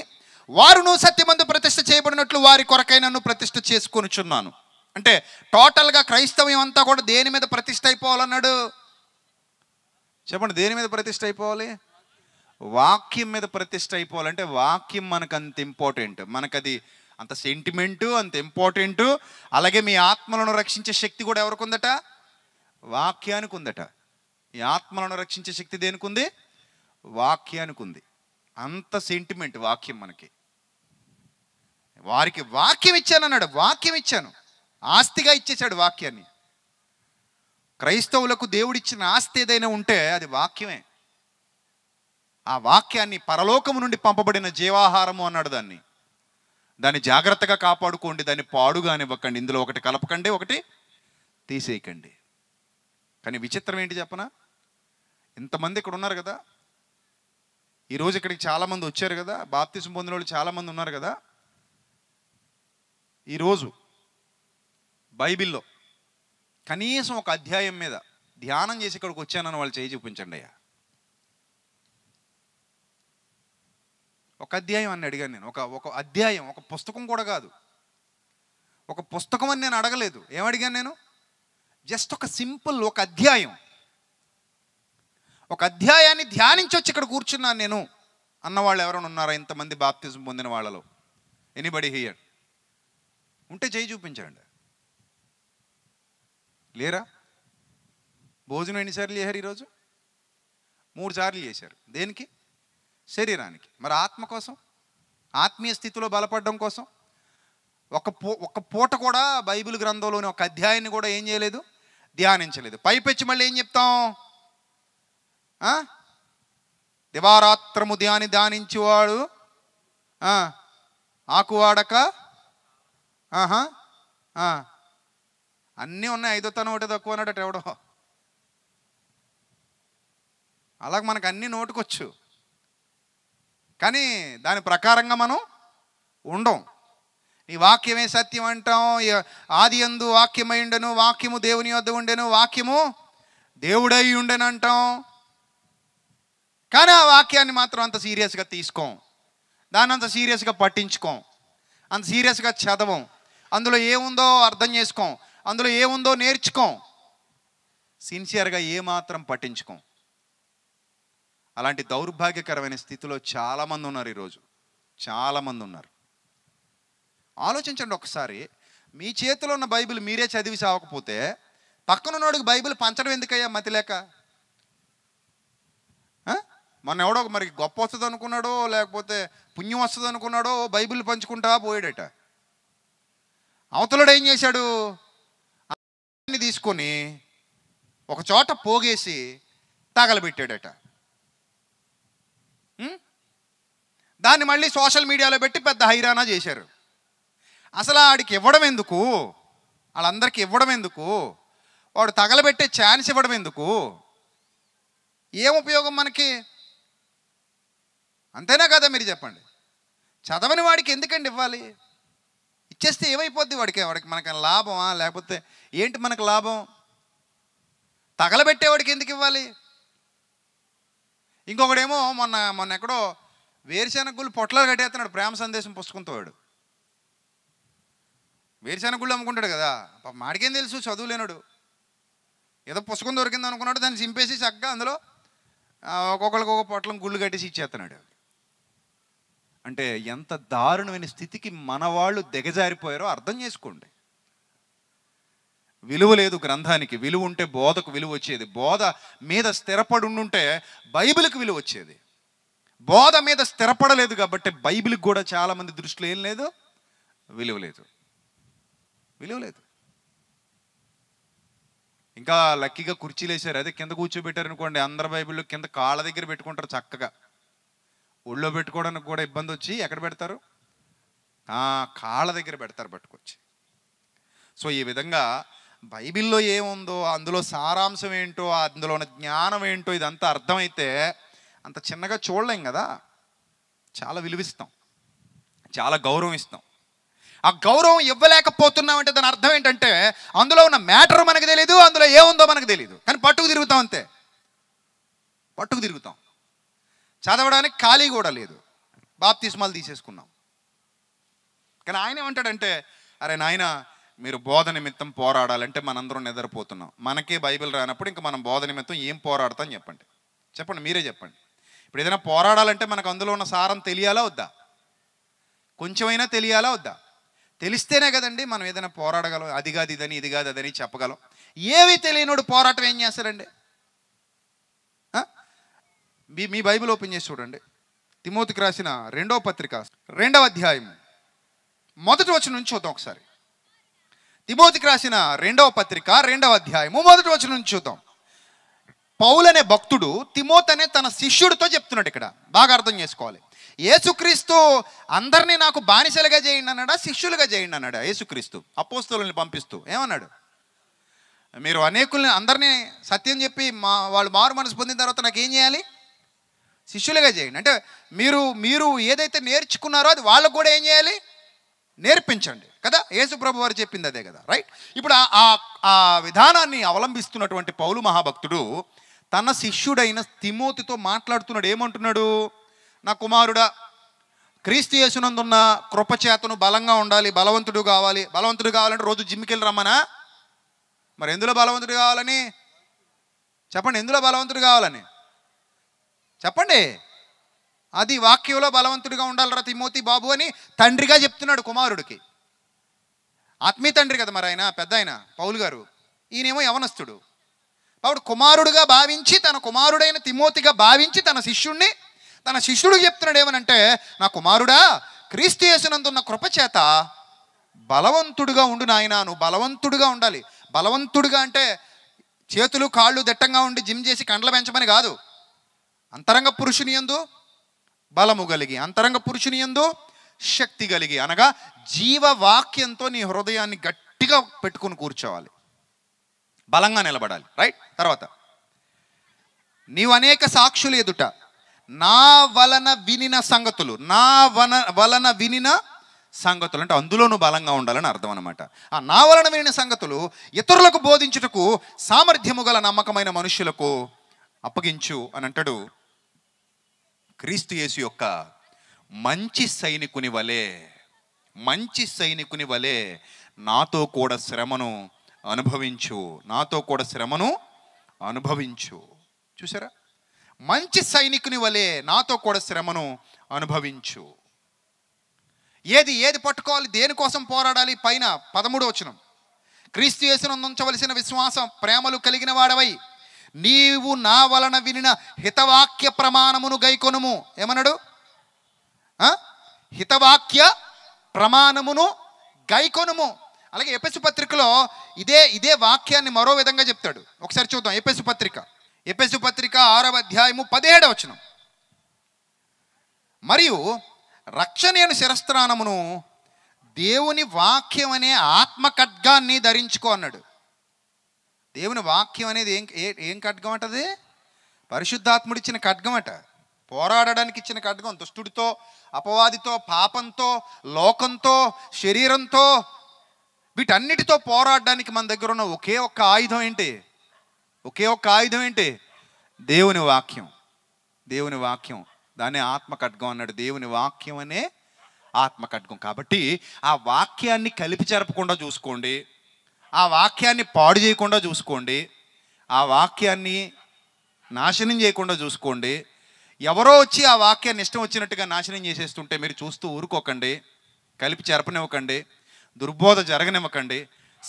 వారు నువ్వు సత్యమందు ప్రతిష్ట చేయబడినట్లు వారి కొరకై నన్ను ప్రతిష్ట చేసుకొనిచున్నాను అంటే టోటల్గా క్రైస్తవ్యం అంతా కూడా దేని మీద ప్రతిష్ట అయిపోవాలన్నాడు చెప్పండి దేని మీద ప్రతిష్ట అయిపోవాలి వాక్యం మీద ప్రతిష్ట అయిపోవాలంటే వాక్యం మనకు అంత ఇంపార్టెంట్ మనకది అంత సెంటిమెంటు అంత ఇంపార్టెంటు అలాగే మీ ఆత్మలను రక్షించే శక్తి కూడా ఎవరికి ఉందట వాక్యానికి ఉందట ఈ ఆత్మలను రక్షించే శక్తి దేనికి ఉంది వాక్యానికి ఉంది అంత సెంటిమెంట్ వాక్యం మనకి వారికి వాక్యం ఇచ్చాను అన్నాడు వాక్యం ఇచ్చాను ఆస్తిగా ఇచ్చేసాడు వాక్యాన్ని క్రైస్తవులకు దేవుడిచ్చిన ఆస్తి ఏదైనా ఉంటే అది వాక్యమే ఆ వాక్యాన్ని పరలోకము నుండి పంపబడిన జీవాహారము అన్నాడు దాన్ని దాన్ని జాగ్రత్తగా కాపాడుకోండి దాన్ని పాడుగానివ్వకండి ఇందులో ఒకటి కలపకండి ఒకటి తీసేయకండి కానీ విచిత్రం ఏంటి చెప్పనా ఇంతమంది ఇక్కడ ఉన్నారు కదా ఈరోజు ఇక్కడికి చాలామంది వచ్చారు కదా బాప్తిసం పొందిన వాళ్ళు చాలామంది ఉన్నారు కదా ఈరోజు బైబిల్లో కనీసం ఒక అధ్యాయం మీద ధ్యానం చేసి ఇక్కడికి వచ్చానని వాళ్ళు చేయి చూపించండి అయ్యా ఒక అధ్యాయం అని అడిగాను నేను ఒక ఒక అధ్యాయం ఒక పుస్తకం కూడా కాదు ఒక పుస్తకం అని నేను అడగలేదు ఏమడిగాను నేను జస్ట్ ఒక సింపుల్ ఒక అధ్యాయం ఒక అధ్యాయాన్ని ధ్యానించొచ్చి ఇక్కడ కూర్చున్నాను నేను అన్నవాళ్ళు ఎవరైనా ఉన్నారా ఇంతమంది బాప్తిజం పొందిన వాళ్ళలో ఎనీబడి హియర్ ఉంటే చేయి చూపించండి లేరా భోజనం ఎన్నిసార్లు చేశారు ఈరోజు మూడు సార్లు చేశారు దేనికి శరీరానికి మరి ఆత్మ కోసం ఆత్మీయ స్థితిలో బలపడడం కోసం ఒక పూ ఒక పూట కూడా బైబిల్ గ్రంథంలోని ఒక అధ్యాయాన్ని కూడా ఏం చేయలేదు ధ్యానించలేదు పైపెచ్చి మళ్ళీ ఏం చెప్తాం దివారాత్రము ధ్యాని ధ్యానించేవాడు ఆకువాడక ఆహా అన్నీ ఉన్నాయి ఐదో తనం ఒకటి తక్కువ అన్నట్టు ఎవడో అలాగే మనకు అన్నీ నోటుకొచ్చు కానీ దాని ప్రకారంగా మనం ఉండం నీ వాక్యమే సత్యం అంటాం ఆది ఎందు వాక్యమై ఉండను వాక్యము దేవుని వద్ద ఉండెను వాక్యము దేవుడై ఉండను అంటాం కానీ ఆ వాక్యాన్ని మాత్రం అంత సీరియస్గా తీసుకోం దాన్ని అంత సీరియస్గా పట్టించుకోం అంత సీరియస్గా చదవం అందులో ఏముందో అర్థం చేసుకోం అందులో ఏముందో నేర్చుకో సిన్సియర్గా ఏమాత్రం పట్టించుకో అలాంటి దౌర్భాగ్యకరమైన స్థితిలో చాలామంది ఉన్నారు ఈరోజు చాలామంది ఉన్నారు ఆలోచించండి ఒకసారి మీ చేతిలో ఉన్న బైబిల్ మీరే చదివి సావకపోతే పక్కనున్నోడికి బైబిల్ పంచడం ఎందుకయ్యా మతి లేక మన ఎవడో మరి గొప్ప వస్తుంది అనుకున్నాడో లేకపోతే పుణ్యం వస్తుంది అనుకున్నాడో బైబిల్ పంచుకుంటా పోయాడట అవతలడు ఏం చేశాడు చెట్టుని తీసుకొని ఒక చోట పోగేసి తగలబెట్టాడట దాన్ని మళ్ళీ సోషల్ మీడియాలో పెట్టి పెద్ద హైరానా చేశారు అసలు ఆడికి ఇవ్వడం ఎందుకు వాళ్ళందరికీ ఇవ్వడం ఎందుకు వాడు తగలబెట్టే ఛాన్స్ ఇవ్వడం ఎందుకు ఏం ఉపయోగం మనకి అంతేనా కదా మీరు చెప్పండి చదవని వాడికి ఎందుకండి ఇవ్వాలి ఇచ్చేస్తే ఏమైపోద్ది వాడికి వాడికి మనకి లాభమా లేకపోతే ఏంటి మనకు లాభం తగలబెట్టేవాడికి ఎందుకు ఇవ్వాలి ఇంకొకడేమో మొన్న మొన్న ఎక్కడో వేరుశెనగుళ్ళు పొట్లాలు కట్టేస్తున్నాడు ప్రేమ సందేశం పుస్తకంతో వాడు వేరుశెనగుళ్ళు అమ్ముకుంటాడు కదా మాడికేం తెలుసు చదువు లేనాడు ఏదో పుస్తకం దొరికింది అనుకున్నాడు దాన్ని చింపేసి చక్కగా అందులో ఒక్కొక్కరికి ఒక పొట్లం గుళ్ళు కట్టేసి ఇచ్చేస్తున్నాడు అంటే ఎంత దారుణమైన స్థితికి మన వాళ్ళు దిగజారిపోయారో అర్థం చేసుకోండి విలువ లేదు గ్రంథానికి విలువ ఉంటే బోధకు విలువ వచ్చేది బోధ మీద స్థిరపడి ఉంటే బైబిల్కి విలువ వచ్చేది బోధ మీద స్థిరపడలేదు కాబట్టి బైబిల్కి కూడా చాలామంది దృష్టిలో ఏం లేదు విలువ లేదు విలువ లేదు ఇంకా లక్కీగా కుర్చీలు వేసారు అదే కింద కూర్చోబెట్టారు అనుకోండి అందరి బైబిల్లో కింద కాళ్ళ దగ్గర పెట్టుకుంటారు చక్కగా ఒళ్ళో పెట్టుకోవడానికి కూడా ఇబ్బంది వచ్చి ఎక్కడ పెడతారు కాళ్ళ దగ్గర పెడతారు పట్టుకొచ్చి సో ఈ విధంగా బైబిల్లో ఏముందో అందులో సారాంశం ఏంటో అందులో ఉన్న జ్ఞానం ఏంటో ఇదంతా అర్థమైతే అంత చిన్నగా చూడలేం కదా చాలా విలువిస్తాం చాలా గౌరవం ఇస్తాం ఆ గౌరవం ఇవ్వలేకపోతున్నామంటే దాని అర్థం ఏంటంటే అందులో ఉన్న మ్యాటర్ మనకు తెలియదు అందులో ఏముందో మనకు తెలియదు కానీ పట్టుకు తిరుగుతాం అంతే పట్టుకు తిరుగుతాం చదవడానికి ఖాళీ కూడా లేదు బాప్తిస్మాలు తీసేసుకున్నాం కానీ ఆయన ఏమంటాడంటే అరే నాయన మీరు బోధ నిమిత్తం పోరాడాలంటే మనందరం నిద్రపోతున్నాం మనకే బైబిల్ రానప్పుడు ఇంకా మనం బోధ నిమిత్తం ఏం పోరాడతాం చెప్పండి చెప్పండి మీరే చెప్పండి ఇప్పుడు ఏదైనా పోరాడాలంటే మనకు అందులో ఉన్న సారం తెలియాలా వద్దా కొంచెమైనా తెలియాలా వద్దా తెలిస్తేనే కదండి మనం ఏదైనా పోరాడగలం అది కాదు ఇదని ఇది కాదు అదని చెప్పగలం ఏవి తెలియనోడు పోరాటం ఏం చేస్తారండి మీ మీ బైబిల్ ఓపెన్ చేసి చూడండి తిమోతికి రాసిన రెండవ పత్రిక రెండవ అధ్యాయం మొదటి వచ్చిన నుంచి చూద్దాం ఒకసారి తిమోతికి రాసిన రెండవ పత్రిక రెండవ అధ్యాయము మొదటి వచ్చిన నుంచి చూద్దాం పౌలు అనే భక్తుడు తిమోత్ అనే తన శిష్యుడితో చెప్తున్నాడు ఇక్కడ బాగా అర్థం చేసుకోవాలి ఏసుక్రీస్తు అందరినీ నాకు బానిసలుగా చేయండి అన్నాడా శిష్యులుగా చేయండి అన్నాడా ఏసుక్రీస్తు అపోస్తులని పంపిస్తూ ఏమన్నాడు మీరు అనేకుల్ని అందరినీ సత్యం చెప్పి మా వాళ్ళు మారు మనసు పొందిన తర్వాత నాకు ఏం చేయాలి శిష్యులుగా చేయండి అంటే మీరు మీరు ఏదైతే నేర్చుకున్నారో అది వాళ్ళకు కూడా ఏం చేయాలి నేర్పించండి కదా యేసు ప్రభు వారు చెప్పింది అదే కదా రైట్ ఇప్పుడు ఆ విధానాన్ని అవలంబిస్తున్నటువంటి పౌలు మహాభక్తుడు తన శిష్యుడైన తిమోతితో మాట్లాడుతున్నాడు ఏమంటున్నాడు నా కుమారుడా క్రీస్తు యేసునందున్న కృపచేతను బలంగా ఉండాలి బలవంతుడు కావాలి బలవంతుడు కావాలంటే రోజు జిమ్కి రమ్మనా మరి ఎందులో బలవంతుడు కావాలని చెప్పండి ఎందులో బలవంతుడు కావాలని చెప్పండి అది వాక్యంలో బలవంతుడిగా ఉండాలరా తిమోతి బాబు అని తండ్రిగా చెప్తున్నాడు కుమారుడికి ఆత్మీయ తండ్రి కదా మరి ఆయన పెద్ద ఆయన పౌలు గారు ఈయనేమో యవనస్తుడు కాబట్టి కుమారుడుగా భావించి తన కుమారుడైన తిమోతిగా భావించి తన శిష్యుణ్ణి తన శిష్యుడు చెప్తున్నాడు ఏమనంటే నా కుమారుడా క్రీస్తు చేసినందున్న కృపచేత బలవంతుడుగా ఉండు నాయన నువ్వు బలవంతుడుగా ఉండాలి బలవంతుడుగా అంటే చేతులు కాళ్ళు దట్టంగా ఉండి జిమ్ చేసి కండ్ల పెంచమని కాదు అంతరంగ పురుషుని ఎందు బలము కలిగి అంతరంగ పురుషుని ఎందు శక్తి కలిగి అనగా జీవవాక్యంతో నీ హృదయాన్ని గట్టిగా పెట్టుకుని కూర్చోవాలి బలంగా నిలబడాలి రైట్ తర్వాత నీవు అనేక సాక్షులు ఎదుట నా వలన వినిన సంగతులు నా వన వలన వినిన సంగతులు అంటే అందులోనూ బలంగా ఉండాలని అర్థం అనమాట ఆ నా వలన వినిన సంగతులు ఇతరులకు బోధించుటకు సామర్థ్యము గల నమ్మకమైన మనుషులకు అప్పగించు అని అంటాడు క్రీస్తు యేసు యొక్క మంచి సైనికుని వలె మంచి సైనికుని వలె నాతో కూడా శ్రమను అనుభవించు నాతో కూడా శ్రమను అనుభవించు చూసారా మంచి సైనికుని వలె నాతో కూడా శ్రమను అనుభవించు ఏది ఏది పట్టుకోవాలి దేనికోసం పోరాడాలి పైన పదమూడవచనం క్రీస్తు అందించవలసిన విశ్వాసం ప్రేమలు కలిగిన వాడవై నీవు నా వలన వినిన హితవాక్య ప్రమాణమును గైకొనుము ఏమన్నాడు హితవాక్య ప్రమాణమును గైకొనుము అలాగే ఎపెసు పత్రికలో ఇదే ఇదే వాక్యాన్ని మరో విధంగా చెప్తాడు ఒకసారి చూద్దాం ఎపెసు పత్రిక ఎపెసు పత్రిక ఆరవ అధ్యాయము పదిహేడవ వచనం మరియు రక్షణను శిరస్త్రానమును దేవుని వాక్యం అనే ఆత్మ ఖడ్గాన్ని ధరించుకో అన్నాడు దేవుని వాక్యం అనేది ఏం ఏం ఖడ్గం అంటది పరిశుద్ధాత్ముడు పరిశుద్ధాత్ముడిచ్చిన ఖడ్గం అట పోరాడడానికి ఇచ్చిన ఖడ్గం దుష్టుడితో అపవాదితో పాపంతో లోకంతో శరీరంతో వీటన్నిటితో పోరాడడానికి మన దగ్గర ఉన్న ఒకే ఒక్క ఆయుధం ఏంటి ఒకే ఒక్క ఆయుధం ఏంటి దేవుని వాక్యం దేవుని వాక్యం దాన్ని ఆత్మకడ్గం అన్నాడు దేవుని వాక్యం అనే ఆత్మకడ్గం కాబట్టి ఆ వాక్యాన్ని కలిపి జరపకుండా చూసుకోండి ఆ వాక్యాన్ని పాడు చేయకుండా చూసుకోండి ఆ వాక్యాన్ని నాశనం చేయకుండా చూసుకోండి ఎవరో వచ్చి ఆ వాక్యాన్ని ఇష్టం వచ్చినట్టుగా నాశనం చేసేస్తుంటే మీరు చూస్తూ ఊరుకోకండి కలిపి చెరపనివ్వకండి దుర్బోధ జరగనివ్వకండి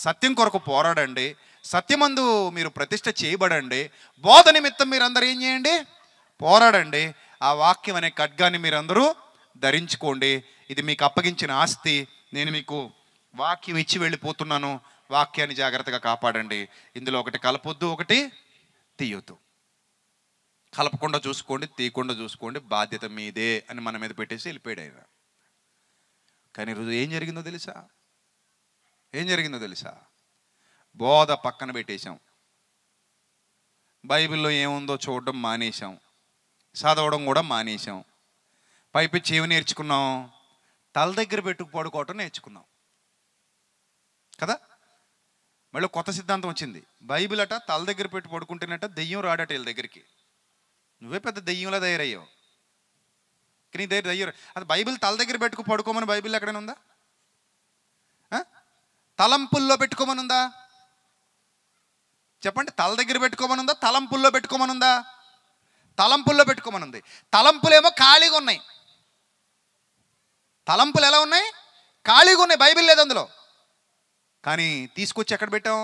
సత్యం కొరకు పోరాడండి సత్యమందు మీరు ప్రతిష్ట చేయబడండి బోధ నిమిత్తం మీరందరూ ఏం చేయండి పోరాడండి ఆ వాక్యం అనే ఖడ్గాన్ని మీరందరూ ధరించుకోండి ఇది మీకు అప్పగించిన ఆస్తి నేను మీకు వాక్యం ఇచ్చి వెళ్ళిపోతున్నాను వాక్యాన్ని జాగ్రత్తగా కాపాడండి ఇందులో ఒకటి కలపొద్దు ఒకటి తీయొద్దు కలపకుండా చూసుకోండి తీయకుండా చూసుకోండి బాధ్యత మీదే అని మన మీద పెట్టేసి వెళ్ళిపోయాడు ఆయన కానీ ఈరోజు ఏం జరిగిందో తెలుసా ఏం జరిగిందో తెలుసా బోధ పక్కన పెట్టేశాం బైబిల్లో ఏముందో చూడడం మానేశాం చదవడం కూడా మానేశాం పైపించి ఏమి నేర్చుకున్నాం తల దగ్గర పెట్టుకు పడుకోవటం నేర్చుకున్నాం కదా మళ్ళీ కొత్త సిద్ధాంతం వచ్చింది బైబిల్ అట తల దగ్గర పెట్టి పడుకుంటేనట దెయ్యం రాడట వీళ్ళ దగ్గరికి నువ్వే పెద్ద దెయ్యంలా తయారయ్యావు కానీ దగ్గర దెయ్యం అది బైబిల్ తల దగ్గర పెట్టుకు పడుకోమని బైబిల్ ఎక్కడైనా ఉందా తలంపుల్లో పెట్టుకోమని ఉందా చెప్పండి తల దగ్గర పెట్టుకోమని ఉందా తలంపుల్లో పెట్టుకోమని ఉందా తలంపుల్లో పెట్టుకోమని ఉంది తలంపులేమో ఖాళీగా ఉన్నాయి తలంపులు ఎలా ఉన్నాయి ఖాళీగా ఉన్నాయి బైబిల్ లేదు అందులో కానీ తీసుకొచ్చి ఎక్కడ పెట్టాం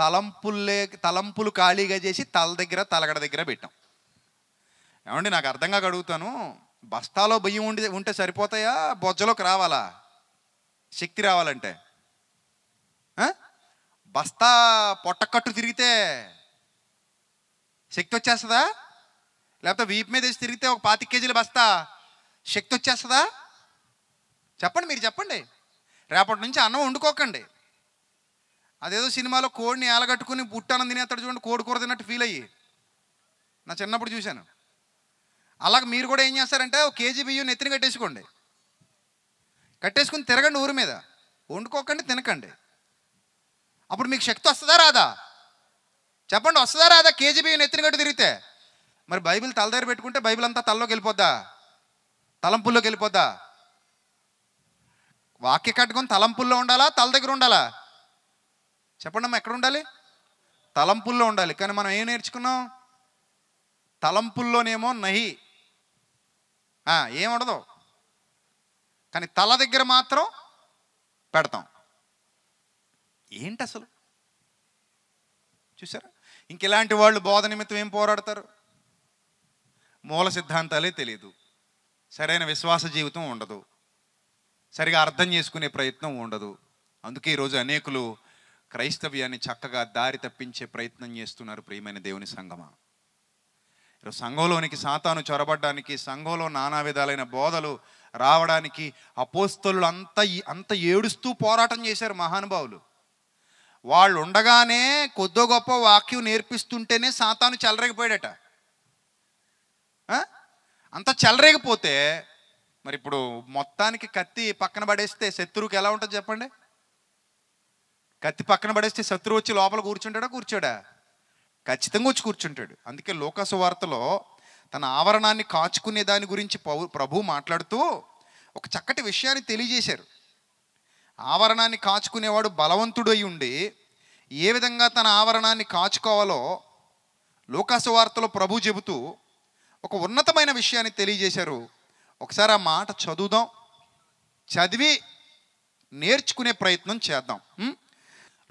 తలంపుల్లే తలంపులు ఖాళీగా చేసి తల దగ్గర తలగడ దగ్గర పెట్టాం ఏమండి నాకు అర్థంగా అడుగుతాను బస్తాలో బియ్యం ఉండి ఉంటే సరిపోతాయా బొజ్జలోకి రావాలా శక్తి రావాలంటే బస్తా పొట్టకట్టు తిరిగితే శక్తి వచ్చేస్తుందా లేకపోతే వీపు మీద వేసి తిరిగితే ఒక పాతి కేజీల బస్తా శక్తి వచ్చేస్తుందా చెప్పండి మీరు చెప్పండి రేపటి నుంచి అన్నం వండుకోకండి అదేదో సినిమాలో కోడిని ఏలగట్టుకుని బుట్టనం తినేస్తాడు చూడండి కోడి కూర తిన్నట్టు ఫీల్ అయ్యి నా చిన్నప్పుడు చూశాను అలాగ మీరు కూడా ఏం చేస్తారంటే ఒక కేజీ బియ్యం నెత్తిని కట్టేసుకోండి కట్టేసుకుని తిరగండి ఊరి మీద వండుకోకండి తినకండి అప్పుడు మీకు శక్తి వస్తుందా రాదా చెప్పండి వస్తుందా రాదా కేజీ బియ్యం ఎత్తిన కట్టు తిరిగితే మరి బైబిల్ తల దగ్గర పెట్టుకుంటే బైబిల్ అంతా తలలోకి వెళ్ళిపోద్దా తలంపుల్లోకి వెళ్ళిపోద్దా వాక్య కట్టుకొని తలంపుల్లో ఉండాలా తల దగ్గర ఉండాలా చెప్పండి ఎక్కడ ఉండాలి తలంపుల్లో ఉండాలి కానీ మనం ఏం నేర్చుకున్నాం తలంపుల్లోనేమో నహి ఏముండదు కానీ తల దగ్గర మాత్రం పెడతాం ఏంటి అసలు చూసారా ఇంక ఇలాంటి వాళ్ళు బోధ నిమిత్తం ఏం పోరాడతారు మూల సిద్ధాంతాలే తెలియదు సరైన విశ్వాస జీవితం ఉండదు సరిగా అర్థం చేసుకునే ప్రయత్నం ఉండదు అందుకే ఈరోజు అనేకులు క్రైస్తవ్యాన్ని చక్కగా దారి తప్పించే ప్రయత్నం చేస్తున్నారు ప్రియమైన దేవుని సంఘమా సంఘంలోనికి సాతాను చొరబడ్డానికి సంఘంలో నానా విధాలైన బోధలు రావడానికి అపోస్తలు అంత అంత ఏడుస్తూ పోరాటం చేశారు మహానుభావులు వాళ్ళు ఉండగానే కొద్దో గొప్ప వాక్యం నేర్పిస్తుంటేనే సాతాను చెలరేగిపోయాడట అంత చెలరేగిపోతే మరి ఇప్పుడు మొత్తానికి కత్తి పక్కన పడేస్తే శత్రువుకి ఎలా ఉంటుంది చెప్పండి కత్తి పక్కన పడేస్తే శత్రువు వచ్చి లోపల కూర్చుంటాడా కూర్చోడా ఖచ్చితంగా వచ్చి కూర్చుంటాడు అందుకే లోకసు వార్తలో తన ఆవరణాన్ని కాచుకునే దాని గురించి ప్రభు మాట్లాడుతూ ఒక చక్కటి విషయాన్ని తెలియజేశారు ఆవరణాన్ని కాచుకునేవాడు బలవంతుడు అయి ఉండి ఏ విధంగా తన ఆవరణాన్ని కాచుకోవాలో లోకాసు వార్తలో ప్రభు చెబుతూ ఒక ఉన్నతమైన విషయాన్ని తెలియజేశారు ఒకసారి ఆ మాట చదువుదాం చదివి నేర్చుకునే ప్రయత్నం చేద్దాం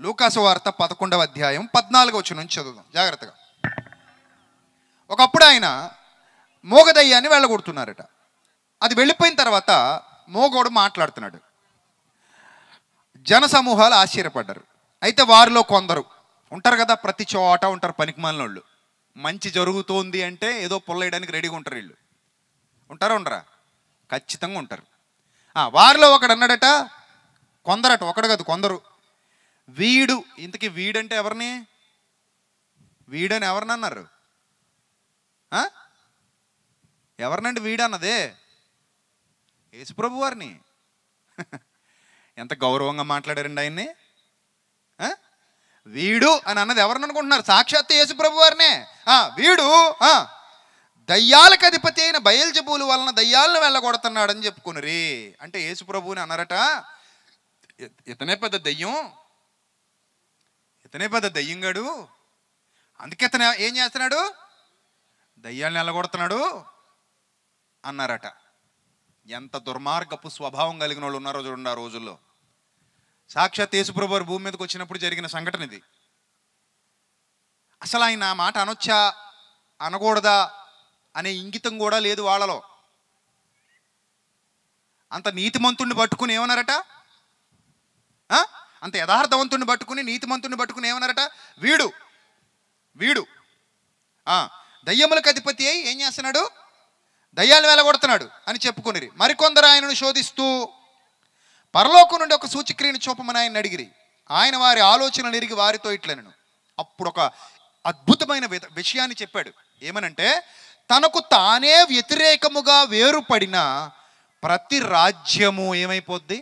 లూకాసు వార్త పదకొండవ అధ్యాయం పద్నాలుగు వచ్చి నుంచి చదువుదాం జాగ్రత్తగా ఒకప్పుడు ఆయన మోగదయ్యాన్ని వెళ్ళగొడుతున్నారట అది వెళ్ళిపోయిన తర్వాత మోగోడు మాట్లాడుతున్నాడు జనసమూహాలు ఆశ్చర్యపడ్డారు అయితే వారిలో కొందరు ఉంటారు కదా ప్రతి చోట ఉంటారు పనికిమాలిన మంచి జరుగుతోంది అంటే ఏదో పొల్లయడానికి రెడీగా ఉంటారు వీళ్ళు ఉంటారా ఉండరా ఖచ్చితంగా ఉంటారు వారిలో ఒకడు అన్నాడట కొందరట ఒకడు కాదు కొందరు వీడు ఇంతకీ వీడంటే ఎవరిని వీడని ఎవరిని అన్నారు ఎవరినండి వీడు అన్నదే యేసుప్రభు వారిని ఎంత గౌరవంగా మాట్లాడారండి ఆయన్ని వీడు అని అన్నది ఎవరిని అనుకుంటున్నారు సాక్షాత్ యేసుప్రభు వారినే వీడు దయ్యాలకు అధిపతి అయిన బయల్జబులు వలన దయ్యాలను వెళ్ళగొడుతున్నాడని చెప్పుకుని అంటే యేసుప్రభుని అన్నారట ఇతనే పెద్ద దయ్యం ఇతనే పెద్ద దయ్యంగాడు అందుకే ఇతను ఏం చేస్తున్నాడు దయ్యాలను ఎలగొడుతున్నాడు అన్నారట ఎంత దుర్మార్గపు స్వభావం కలిగిన వాళ్ళు ఉన్నారో చూడండి ఆ రోజుల్లో సాక్షాత్ యేసుప్రభు భూమి మీదకి వచ్చినప్పుడు జరిగిన సంఘటన ఇది అసలు ఆయన ఆ మాట అనొచ్చా అనకూడదా అనే ఇంగితం కూడా లేదు వాళ్ళలో అంత నీతిమంతుణ్ణి పట్టుకుని ఏమన్నారట అంత యథార్థవంతుని పట్టుకుని నీతిమంతుని పట్టుకుని ఏమన్నారట వీడు వీడు దయ్యములకు అధిపతి అయి ఏం చేస్తున్నాడు దయ్యాలు వెళ్ళగొడుతున్నాడు అని చెప్పుకునిరి మరికొందరు ఆయనను శోధిస్తూ పరలోకం నుండి ఒక సూచక్రియను చూపమని ఆయన అడిగిరి ఆయన వారి ఆలోచన ఎరిగి వారితో ఇట్లనను అప్పుడు ఒక అద్భుతమైన విషయాన్ని చెప్పాడు ఏమనంటే తనకు తానే వ్యతిరేకముగా వేరుపడిన ప్రతి రాజ్యము ఏమైపోద్ది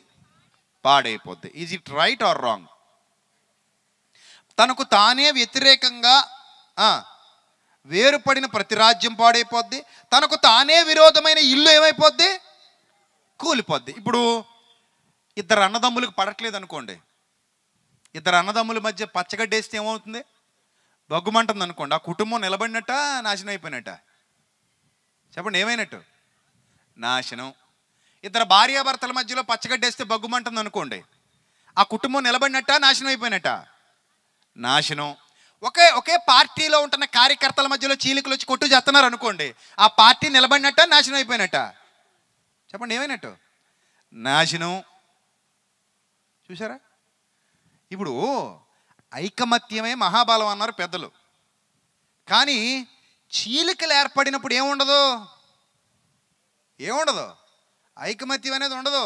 పాడైపోద్ది is it right or wrong తనకు తానే వ్యతిరేకంగా వేరుపడిన ప్రతి రాజ్యం పాడైపోద్ది తనకు తానే విరోధమైన ఇల్లు ఏమైపోద్ది కూలిపోద్ది ఇప్పుడు ఇద్దరు అన్నదమ్ములకు పడట్లేదు అనుకోండి ఇద్దరు అన్నదమ్ముల మధ్య పచ్చగడ్డేస్తే ఏమవుతుంది బగ్గుమంటుంది అనుకోండి ఆ కుటుంబం నిలబడినట్ట నాశనం అయిపోయినట్ట చెప్పండి ఏమైనట్టు నాశనం ఇద్దరు భార్యాభర్తల మధ్యలో పచ్చగడ్డేస్తే బగ్గుమంటుంది అనుకోండి ఆ కుటుంబం నిలబడినట్ట నాశనం అయిపోయినట్ట నాశనం ఒకే ఒకే పార్టీలో ఉంటున్న కార్యకర్తల మధ్యలో చీలికలు వచ్చి కొట్టు చేస్తున్నారు అనుకోండి ఆ పార్టీ నిలబడినట్ట నాశనం అయిపోయినట్ట చెప్పండి ఏమైనట్టు నాశనం చూసారా ఇప్పుడు ఐకమత్యమే మహాబలం అన్నారు పెద్దలు కానీ చీలికలు ఏర్పడినప్పుడు ఏముండదు ఏముండదు ఐకమత్యం అనేది ఉండదు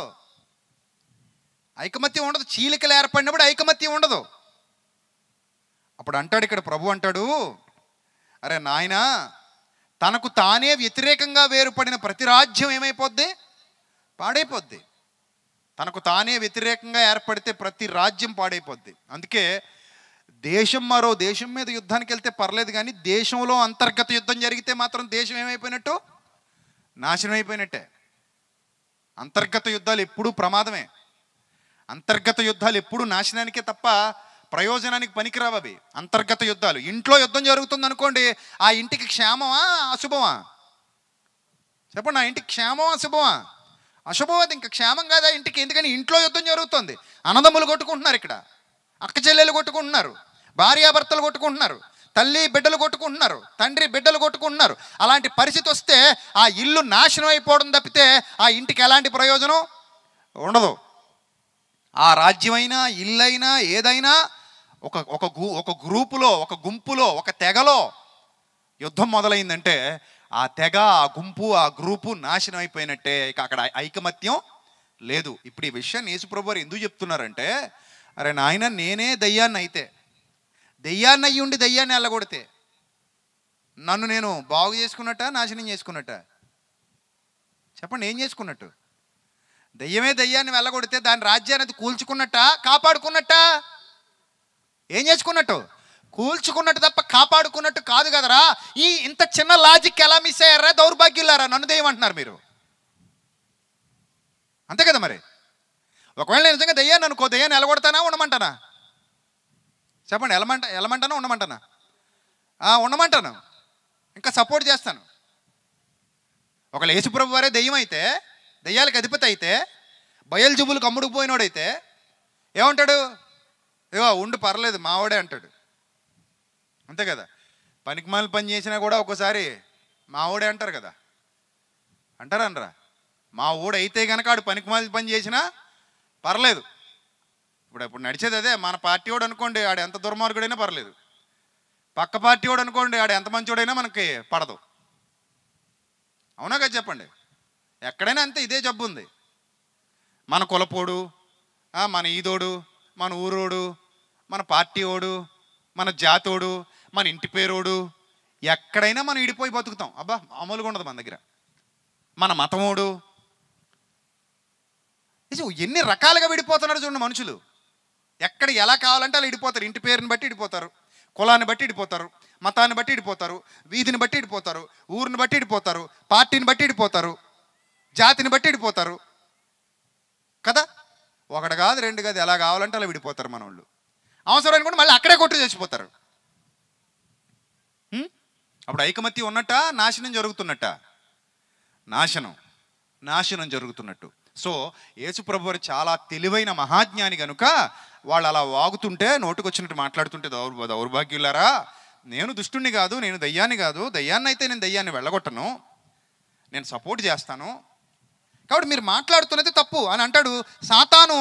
ఐకమత్యం ఉండదు చీలికలు ఏర్పడినప్పుడు ఐకమత్యం ఉండదు అప్పుడు అంటాడు ఇక్కడ ప్రభు అంటాడు అరే నాయన తనకు తానే వ్యతిరేకంగా వేరుపడిన ప్రతి రాజ్యం ఏమైపోద్ది పాడైపోద్ది తనకు తానే వ్యతిరేకంగా ఏర్పడితే ప్రతి రాజ్యం పాడైపోద్ది అందుకే దేశం మరో దేశం మీద యుద్ధానికి వెళ్తే పర్లేదు కానీ దేశంలో అంతర్గత యుద్ధం జరిగితే మాత్రం దేశం ఏమైపోయినట్టు నాశనం అయిపోయినట్టే అంతర్గత యుద్ధాలు ఎప్పుడూ ప్రమాదమే అంతర్గత యుద్ధాలు ఎప్పుడూ నాశనానికే తప్ప ప్రయోజనానికి పనికిరావవి అంతర్గత యుద్ధాలు ఇంట్లో యుద్ధం జరుగుతుంది అనుకోండి ఆ ఇంటికి క్షేమమా అశుభమా చెప్పండి ఆ ఇంటికి క్షేమమా అశుభమా అశుభం అది ఇంకా క్షేమం కాదా ఇంటికి ఎందుకని ఇంట్లో యుద్ధం జరుగుతుంది అన్నదమ్ములు కొట్టుకుంటున్నారు ఇక్కడ అక్క చెల్లెలు కొట్టుకుంటున్నారు భార్యాభర్తలు కొట్టుకుంటున్నారు తల్లి బిడ్డలు కొట్టుకుంటున్నారు తండ్రి బిడ్డలు కొట్టుకుంటున్నారు అలాంటి పరిస్థితి వస్తే ఆ ఇల్లు నాశనం అయిపోవడం తప్పితే ఆ ఇంటికి ఎలాంటి ప్రయోజనం ఉండదు ఆ రాజ్యమైనా ఇల్లైనా ఏదైనా ఒక ఒక ఒక గ్రూపులో ఒక గుంపులో ఒక తెగలో యుద్ధం మొదలైందంటే ఆ తెగ ఆ గుంపు ఆ గ్రూపు నాశనం అయిపోయినట్టే ఇక అక్కడ ఐకమత్యం లేదు ఇప్పుడు ఈ విషయాన్ని యేసుప్రభు ఎందుకు చెప్తున్నారంటే అరే నాయన నేనే దయ్యాన్ని అయితే దెయ్యాన్ని అయ్యి ఉండి దెయ్యాన్ని వెళ్ళగొడితే నన్ను నేను బాగు చేసుకున్నట్ట నాశనం చేసుకున్నట్ట చెప్పండి ఏం చేసుకున్నట్టు దయ్యమే దయ్యాన్ని వెళ్ళగొడితే దాని రాజ్యాన్ని కూల్చుకున్నట్ట కాపాడుకున్నట్ట ఏం చేసుకున్నట్టు కూల్చుకున్నట్టు తప్ప కాపాడుకున్నట్టు కాదు కదరా ఈ ఇంత చిన్న లాజిక్ ఎలా మిస్ అయ్యారా దౌర్భాగ్యులారా నన్ను అంటున్నారు మీరు అంతే కదా మరి ఒకవేళ నేను నిజంగా దయ్యాన్ని అనుకో దయ్యాన్ని వెళ్ళగొడతానా ఉండమంటానా చెప్పండి ఎలమంట ఎలమంటానా ఉండమంటానా ఉండమంటాను ఇంకా సపోర్ట్ చేస్తాను ఒక యేసుప్రభు వారే దెయ్యం అయితే దెయ్యాలకు అధిపతి అయితే బయలు జుబులకు అమ్ముడుకుపోయినోడైతే ఏమంటాడు ఏవో ఉండు పర్లేదు మావాడే అంటాడు అంతే కదా మాలి పని చేసినా కూడా ఒక్కోసారి మావాడే అంటారు కదా అంటారా అనరా మా ఊడైతే కనుక ఆడు మాలి పని చేసినా పర్లేదు ఇప్పుడు ఇప్పుడు నడిచేది అదే మన పార్టీ వాడు అనుకోండి ఆడు ఎంత దుర్మార్గుడైనా పర్లేదు పక్క పార్టీ వాడు అనుకోండి ఆడు ఎంత మంచోడైనా మనకి పడదు అవునా కదా చెప్పండి ఎక్కడైనా అంతే ఇదే జబ్బు ఉంది మన కులపోడు మన ఈదోడు మన ఊరోడు మన పార్టీ ఓడు మన జాతోడు మన ఇంటి పేరోడు ఎక్కడైనా మనం ఇడిపోయి బతుకుతాం అబ్బా మామూలుగా ఉండదు మన దగ్గర మన మతమోడు ఎన్ని రకాలుగా విడిపోతున్నాడు చూడండి మనుషులు ఎక్కడ ఎలా కావాలంటే అలా ఇడిపోతారు ఇంటి పేరుని బట్టి ఇడిపోతారు కులాన్ని బట్టి ఇడిపోతారు మతాన్ని బట్టి ఇడిపోతారు వీధిని బట్టి ఇడిపోతారు ఊరిని బట్టి ఇడిపోతారు పార్టీని బట్టి ఇడిపోతారు జాతిని బట్టి ఇడిపోతారు కదా ఒకటి కాదు రెండు కాదు ఎలా కావాలంటే అలా విడిపోతారు మన వాళ్ళు అవసరం అనుకుంటే మళ్ళీ అక్కడే కొట్టు చేసిపోతారు అప్పుడు ఐకమత్యం ఉన్నట్ట నాశనం జరుగుతున్నట్ట నాశనం నాశనం జరుగుతున్నట్టు సో యేసుప్రభు చాలా తెలివైన మహాజ్ఞాని కనుక వాళ్ళు అలా వాగుతుంటే నోటుకొచ్చినట్టు మాట్లాడుతుంటే దౌర్ దౌర్భాగ్యులారా నేను దుష్టుణ్ణి కాదు నేను దయ్యాన్ని కాదు దయ్యాన్ని అయితే నేను దయ్యాన్ని వెళ్ళగొట్టను నేను సపోర్ట్ చేస్తాను కాబట్టి మీరు మాట్లాడుతున్నది తప్పు అని అంటాడు సాతాను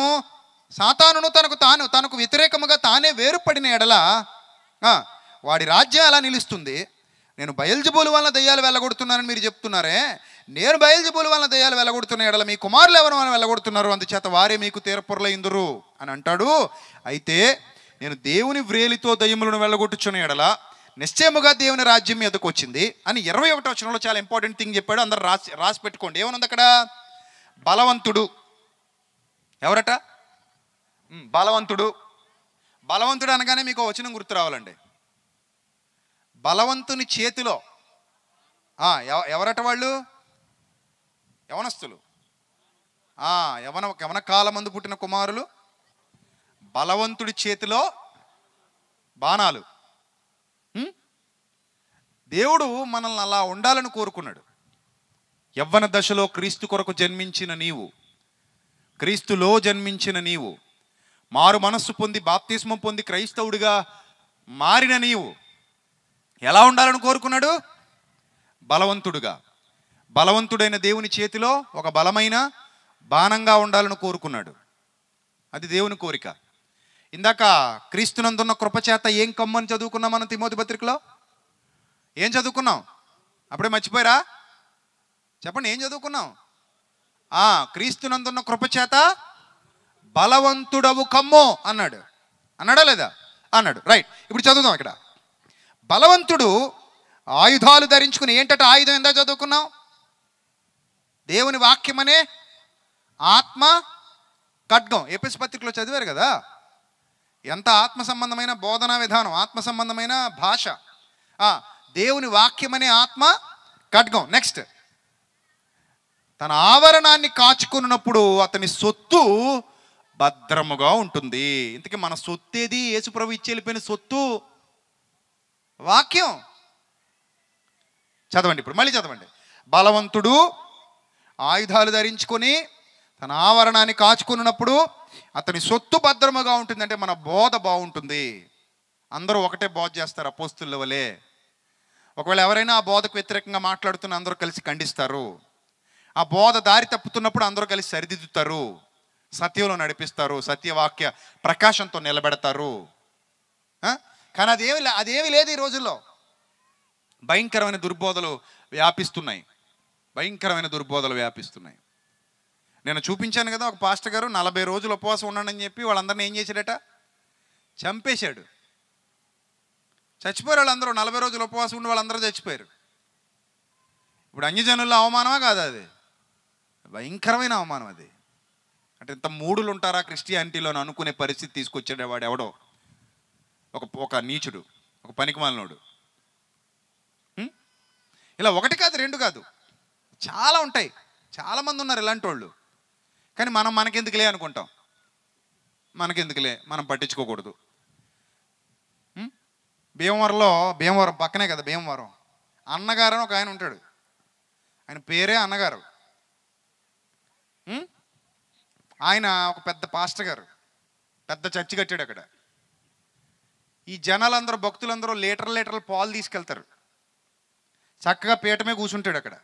సాతానును తనకు తాను తనకు వ్యతిరేకముగా తానే వేరుపడిన ఎడల వాడి రాజ్యం ఎలా నిలుస్తుంది నేను బయల్జబోలు వల్ల దయ్యాలు వెళ్ళగొడుతున్నానని మీరు చెప్తున్నారే నేను బయలుదేబులు వలన దయ్యాలు వెళ్ళగొడుతున్న ఎడల మీ కుమారులు ఎవరు వలన వెళ్ళగొడుతున్నారు అందుచేత వారే మీకు తీరపొరల ఇందురు అని అంటాడు అయితే నేను దేవుని వ్రేలితో దయ్యములను వెళ్ళగొట్టుచున్న ఎడల నిశ్చయముగా దేవుని రాజ్యం మీదకు వచ్చింది అని ఇరవై ఒకటో వచనంలో చాలా ఇంపార్టెంట్ థింగ్ చెప్పాడు అందరు రాసి రాసి పెట్టుకోండి ఏమనుంది అక్కడ బలవంతుడు ఎవరట బలవంతుడు బలవంతుడు అనగానే మీకు వచనం గుర్తు రావాలండి బలవంతుని చేతిలో ఎవరట వాళ్ళు యవనస్తులు యవన యవన కాలమందు పుట్టిన కుమారులు బలవంతుడి చేతిలో బాణాలు దేవుడు మనల్ని అలా ఉండాలని కోరుకున్నాడు యవ్వన దశలో క్రీస్తు కొరకు జన్మించిన నీవు క్రీస్తులో జన్మించిన నీవు మారు మనస్సు పొంది బాప్తిస్మం పొంది క్రైస్తవుడిగా మారిన నీవు ఎలా ఉండాలని కోరుకున్నాడు బలవంతుడుగా బలవంతుడైన దేవుని చేతిలో ఒక బలమైన బాణంగా ఉండాలని కోరుకున్నాడు అది దేవుని కోరిక ఇందాక క్రీస్తునందున్న కృపచేత ఏం కమ్మని చదువుకున్నాం మనం తిమోతి పత్రికలో ఏం చదువుకున్నాం అప్పుడే మర్చిపోయారా చెప్పండి ఏం చదువుకున్నాం క్రీస్తునందున్న కృపచేత బలవంతుడవు కమ్మో అన్నాడు అన్నాడా లేదా అన్నాడు రైట్ ఇప్పుడు చదువుదాం ఇక్కడ బలవంతుడు ఆయుధాలు ధరించుకుని ఏంటంటే ఆయుధం ఎంత చదువుకున్నావు దేవుని వాక్యమనే ఆత్మ ఖడ్గం ఏపీఎస్ పత్రికలో చదివారు కదా ఎంత ఆత్మ సంబంధమైన బోధనా విధానం ఆత్మ సంబంధమైన భాష దేవుని వాక్యమనే ఆత్మ ఖడ్గం నెక్స్ట్ తన ఆవరణాన్ని కాచుకున్నప్పుడు అతని సొత్తు భద్రముగా ఉంటుంది ఇంతకీ మన సొత్తు ఏది యేసుప్రభు ఇచ్చి వెళ్ళిపోయిన సొత్తు వాక్యం చదవండి ఇప్పుడు మళ్ళీ చదవండి బలవంతుడు ఆయుధాలు ధరించుకొని తన ఆవరణాన్ని కాచుకున్నప్పుడు అతని సొత్తు భద్రముగా ఉంటుందంటే మన బోధ బాగుంటుంది అందరూ ఒకటే బోధ చేస్తారు అపోస్తుల వలె ఒకవేళ ఎవరైనా ఆ బోధకు వ్యతిరేకంగా మాట్లాడుతున్న అందరూ కలిసి ఖండిస్తారు ఆ బోధ దారి తప్పుతున్నప్పుడు అందరూ కలిసి సరిదిద్దుతారు సత్యంలో నడిపిస్తారు సత్యవాక్య ప్రకాశంతో నిలబెడతారు కానీ అదేమి అదేమి లేదు ఈ రోజుల్లో భయంకరమైన దుర్బోధలు వ్యాపిస్తున్నాయి భయంకరమైన దుర్బోధలు వ్యాపిస్తున్నాయి నేను చూపించాను కదా ఒక పాస్టర్ గారు నలభై రోజులు ఉపవాసం అని చెప్పి వాళ్ళందరినీ ఏం చేశాడట చంపేశాడు చచ్చిపోయారు వాళ్ళందరూ నలభై రోజులు ఉపవాసం ఉండి వాళ్ళందరూ చచ్చిపోయారు ఇప్పుడు అన్యజనుల్లో అవమానమా కాదు అది భయంకరమైన అవమానం అది అంటే ఇంత మూడులు ఉంటారా క్రిస్టియానిటీలో అనుకునే పరిస్థితి తీసుకొచ్చాడు వాడు ఎవడో ఒక ఒక నీచుడు ఒక పనికిమాలినోడు ఇలా ఒకటి కాదు రెండు కాదు చాలా ఉంటాయి చాలామంది ఉన్నారు ఇలాంటి వాళ్ళు కానీ మనం మనకెందుకులే అనుకుంటాం మనకెందుకులే మనం పట్టించుకోకూడదు భీమవరంలో భీమవరం పక్కనే కదా భీమవరం అన్నగారు అని ఒక ఆయన ఉంటాడు ఆయన పేరే అన్నగారు ఆయన ఒక పెద్ద పాస్టర్ గారు పెద్ద చర్చి కట్టాడు అక్కడ ఈ జనాలందరూ భక్తులందరూ లీటర్ లీటర్లు పాలు తీసుకెళ్తారు చక్కగా పీటమే కూర్చుంటాడు అక్కడ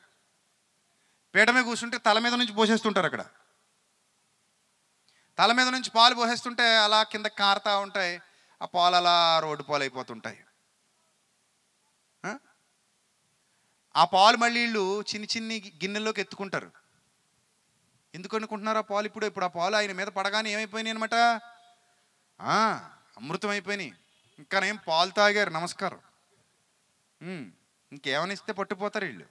పీట కూర్చుంటే తల మీద నుంచి పోసేస్తుంటారు అక్కడ తల మీద నుంచి పాలు పోసేస్తుంటే అలా కింద కారుతూ ఉంటాయి ఆ పాలు అలా రోడ్డు పాలు అయిపోతుంటాయి ఆ పాలు మళ్ళీ వీళ్ళు చిన్ని చిన్ని గిన్నెల్లోకి ఎత్తుకుంటారు ఎందుకు అనుకుంటున్నారు ఆ పాలు ఇప్పుడు ఇప్పుడు ఆ పాలు ఆయన మీద పడగానే ఏమైపోయినాయి అనమాట అమృతం అయిపోయినాయి ఇంకా ఏం పాలు తాగారు నమస్కారం ఇంకేమని ఇస్తే పట్టుపోతారు వీళ్ళు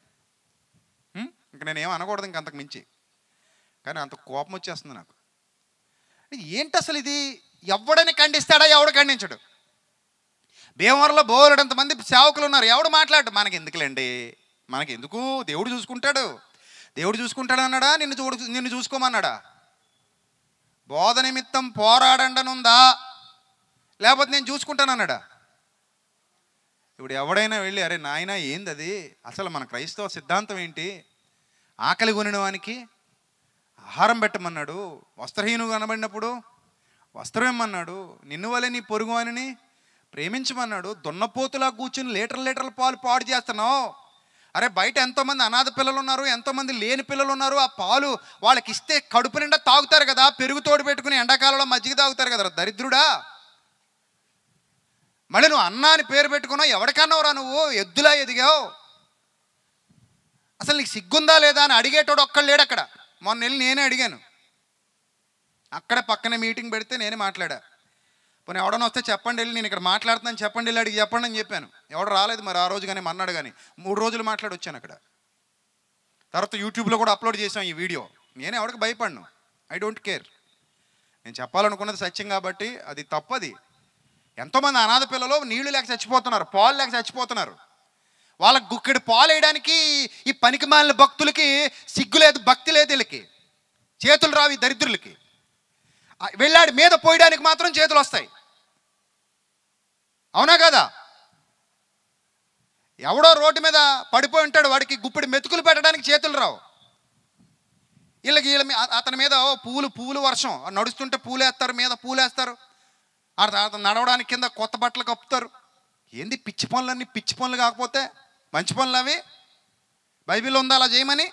ఇంక నేనేం అనకూడదు ఇంక అంతకు మించి కానీ అంత కోపం వచ్చేస్తుంది నాకు ఏంటి అసలు ఇది ఎవడని ఖండిస్తాడా ఎవడు ఖండించడు భీమవరంలో బోలెడంత మంది సేవకులు ఉన్నారు ఎవడు మాట్లాడు మనకి ఎందుకులేండి మనకి ఎందుకు దేవుడు చూసుకుంటాడు దేవుడు చూసుకుంటాడు అన్నాడా నిన్ను చూడు నిన్ను చూసుకోమన్నాడా బోధ నిమిత్తం పోరాడండనుందా లేకపోతే నేను చూసుకుంటానన్నాడా ఇప్పుడు ఎవడైనా వెళ్ళి అరే నాయన ఏంది అది అసలు మన క్రైస్తవ సిద్ధాంతం ఏంటి ఆకలి కొనిన వానికి ఆహారం పెట్టమన్నాడు వస్త్రహీను కనబడినప్పుడు వస్త్రం ఇమ్మన్నాడు నిన్ను వలె నీ పొరుగు అని ప్రేమించమన్నాడు దున్నపోతులా కూర్చుని లీటర్ లీటర్ల పాలు పాడు చేస్తున్నావు అరే బయట ఎంతోమంది అనాథ పిల్లలు ఉన్నారు ఎంతోమంది లేని పిల్లలు ఉన్నారు ఆ పాలు వాళ్ళకి ఇస్తే కడుపు నిండా తాగుతారు కదా పెరుగు తోడు పెట్టుకుని ఎండాకాలంలో మజ్జిగ తాగుతారు కదా దరిద్రుడా మళ్ళీ నువ్వు అన్న అని పేరు పెట్టుకున్నావు ఎవరికన్నావురా నువ్వు ఎద్దులా ఎదిగావు అసలు నీకు సిగ్గుందా లేదా అని అడిగేటోడు ఒక్కడు లేడు అక్కడ మొన్న వెళ్ళి నేనే అడిగాను అక్కడ పక్కన మీటింగ్ పెడితే నేనే మాట్లాడా పోనీ ఎవడన్నా వస్తే చెప్పండి వెళ్ళి నేను ఇక్కడ మాట్లాడుతున్నాను చెప్పండి వెళ్ళి అడిగి చెప్పండి అని చెప్పాను ఎవడు రాలేదు మరి ఆ రోజు కానీ మన్నాడు కానీ మూడు రోజులు మాట్లాడి వచ్చాను అక్కడ తర్వాత యూట్యూబ్లో కూడా అప్లోడ్ చేసాం ఈ వీడియో నేనే ఎవడికి భయపడను ఐ డోంట్ కేర్ నేను చెప్పాలనుకున్నది సత్యం కాబట్టి అది తప్పది ఎంతోమంది అనాథ పిల్లలు నీళ్లు లేక చచ్చిపోతున్నారు పాలు లేక చచ్చిపోతున్నారు వాళ్ళ గుక్కెడు పాలేయడానికి ఈ పనికి మాలిన భక్తులకి సిగ్గు లేదు భక్తి లేదు వీళ్ళకి చేతులు రావు ఈ దరిద్రులకి వెళ్ళాడు మీద పోయడానికి మాత్రం చేతులు వస్తాయి అవునా కదా ఎవడో రోడ్డు మీద పడిపోయి ఉంటాడు వాడికి గుప్పిడి మెతుకులు పెట్టడానికి చేతులు రావు వీళ్ళకి వీళ్ళ అతని మీద పూలు పూలు వర్షం నడుస్తుంటే పూలు వేస్తారు మీద పూలు వేస్తారు అతను నడవడానికి కింద కొత్త బట్టలు కప్పుతారు ఏంది పిచ్చి పనులన్నీ పిచ్చి పనులు కాకపోతే మంచి పనులు అవి బైబిల్ ఉందా అలా చేయమని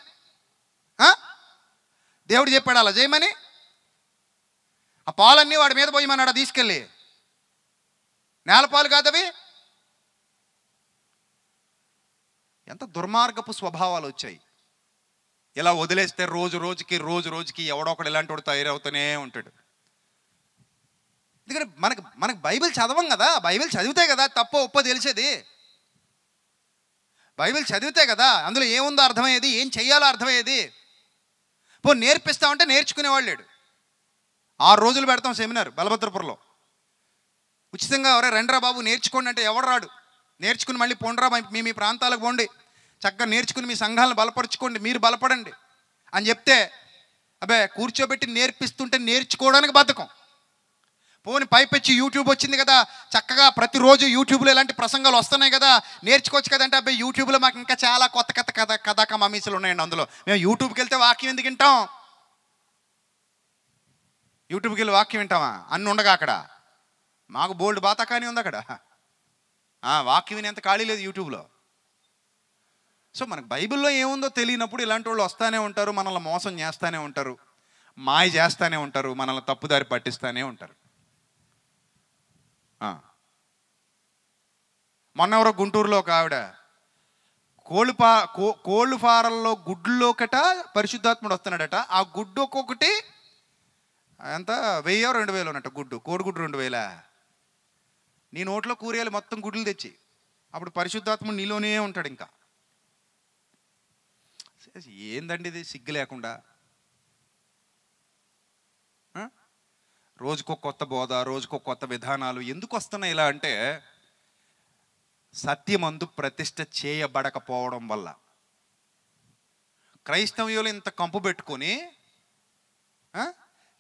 దేవుడు చెప్పాడు అలా చేయమని ఆ పాలన్నీ వాడి మీద పోయమన్నాడు తీసుకెళ్ళి నేల పాలు కాదవి ఎంత దుర్మార్గపు స్వభావాలు వచ్చాయి ఇలా వదిలేస్తే రోజు రోజుకి రోజు రోజుకి ఎవడొకడు ఇలాంటి వాడు తయారవుతూనే ఉంటాడు ఎందుకంటే మనకు మనకు బైబిల్ చదవం కదా బైబిల్ చదివితే కదా తప్ప ఒప్ప తెలిసేది బైబిల్ చదివితే కదా అందులో ఏముందో అర్థమయ్యేది ఏం చెయ్యాలో అర్థమయ్యేది పో నేర్పిస్తామంటే నేర్చుకునేవాడు లేడు ఆరు రోజులు పెడతాం సెమినార్ బలభద్రపురంలో ఉచితంగా ఎవరే రండ్రా బాబు నేర్చుకోండి అంటే ఎవడు రాడు నేర్చుకుని మళ్ళీ పొండరా మీ మీ ప్రాంతాలకు పోండి చక్కగా నేర్చుకుని మీ సంఘాలను బలపరుచుకోండి మీరు బలపడండి అని చెప్తే అబ్బే కూర్చోబెట్టి నేర్పిస్తుంటే నేర్చుకోవడానికి బతకం పోని పైపెచ్చి యూట్యూబ్ వచ్చింది కదా చక్కగా ప్రతిరోజు యూట్యూబ్లో ఇలాంటి ప్రసంగాలు వస్తున్నాయి కదా నేర్చుకోవచ్చు కదంటే అబ్బాయి యూట్యూబ్లో మాకు ఇంకా చాలా కొత్త కథ కథ కథాక మమీసులు ఉన్నాయండి అందులో మేము యూట్యూబ్కి వెళ్తే వాక్యం ఎందుకు వింటాం యూట్యూబ్కి వెళ్ళి వాక్యం వింటామా అన్ను ఉండగా అక్కడ మాకు బోల్డ్ బాతా కానీ ఉంది అక్కడ వాక్యం వినేంత ఖాళీ లేదు యూట్యూబ్లో సో మనకు బైబిల్లో ఏముందో తెలియనప్పుడు ఇలాంటి వాళ్ళు వస్తూనే ఉంటారు మనల్ని మోసం చేస్తూనే ఉంటారు మాయ చేస్తూనే ఉంటారు మనల్ని తప్పుదారి పట్టిస్తూనే ఉంటారు మొన్న ఎవరో గుంటూరులో ఒక ఆవిడ కోళ్ళు పా కోళ్ళు ఫారల్లో గుడ్లోకట పరిశుద్ధాత్ముడు వస్తున్నాడట ఆ గుడ్డు ఒక్కొక్కటి ఎంత వెయ్యో రెండు వేలు అన్నట్టు గుడ్డు కోడిగుడ్డు రెండు వేల నీ నోట్లో కూరగాయలు మొత్తం గుడ్లు తెచ్చి అప్పుడు పరిశుద్ధాత్ముడు నీలోనే ఉంటాడు ఇంకా ఏందండి ఇది సిగ్గు లేకుండా రోజుకో కొత్త బోధ రోజుకో కొత్త విధానాలు ఎందుకు వస్తున్నాయి ఇలా అంటే సత్యమందు ప్రతిష్ట చేయబడకపోవడం వల్ల క్రైస్తవ్యులు ఇంత కంపు పెట్టుకొని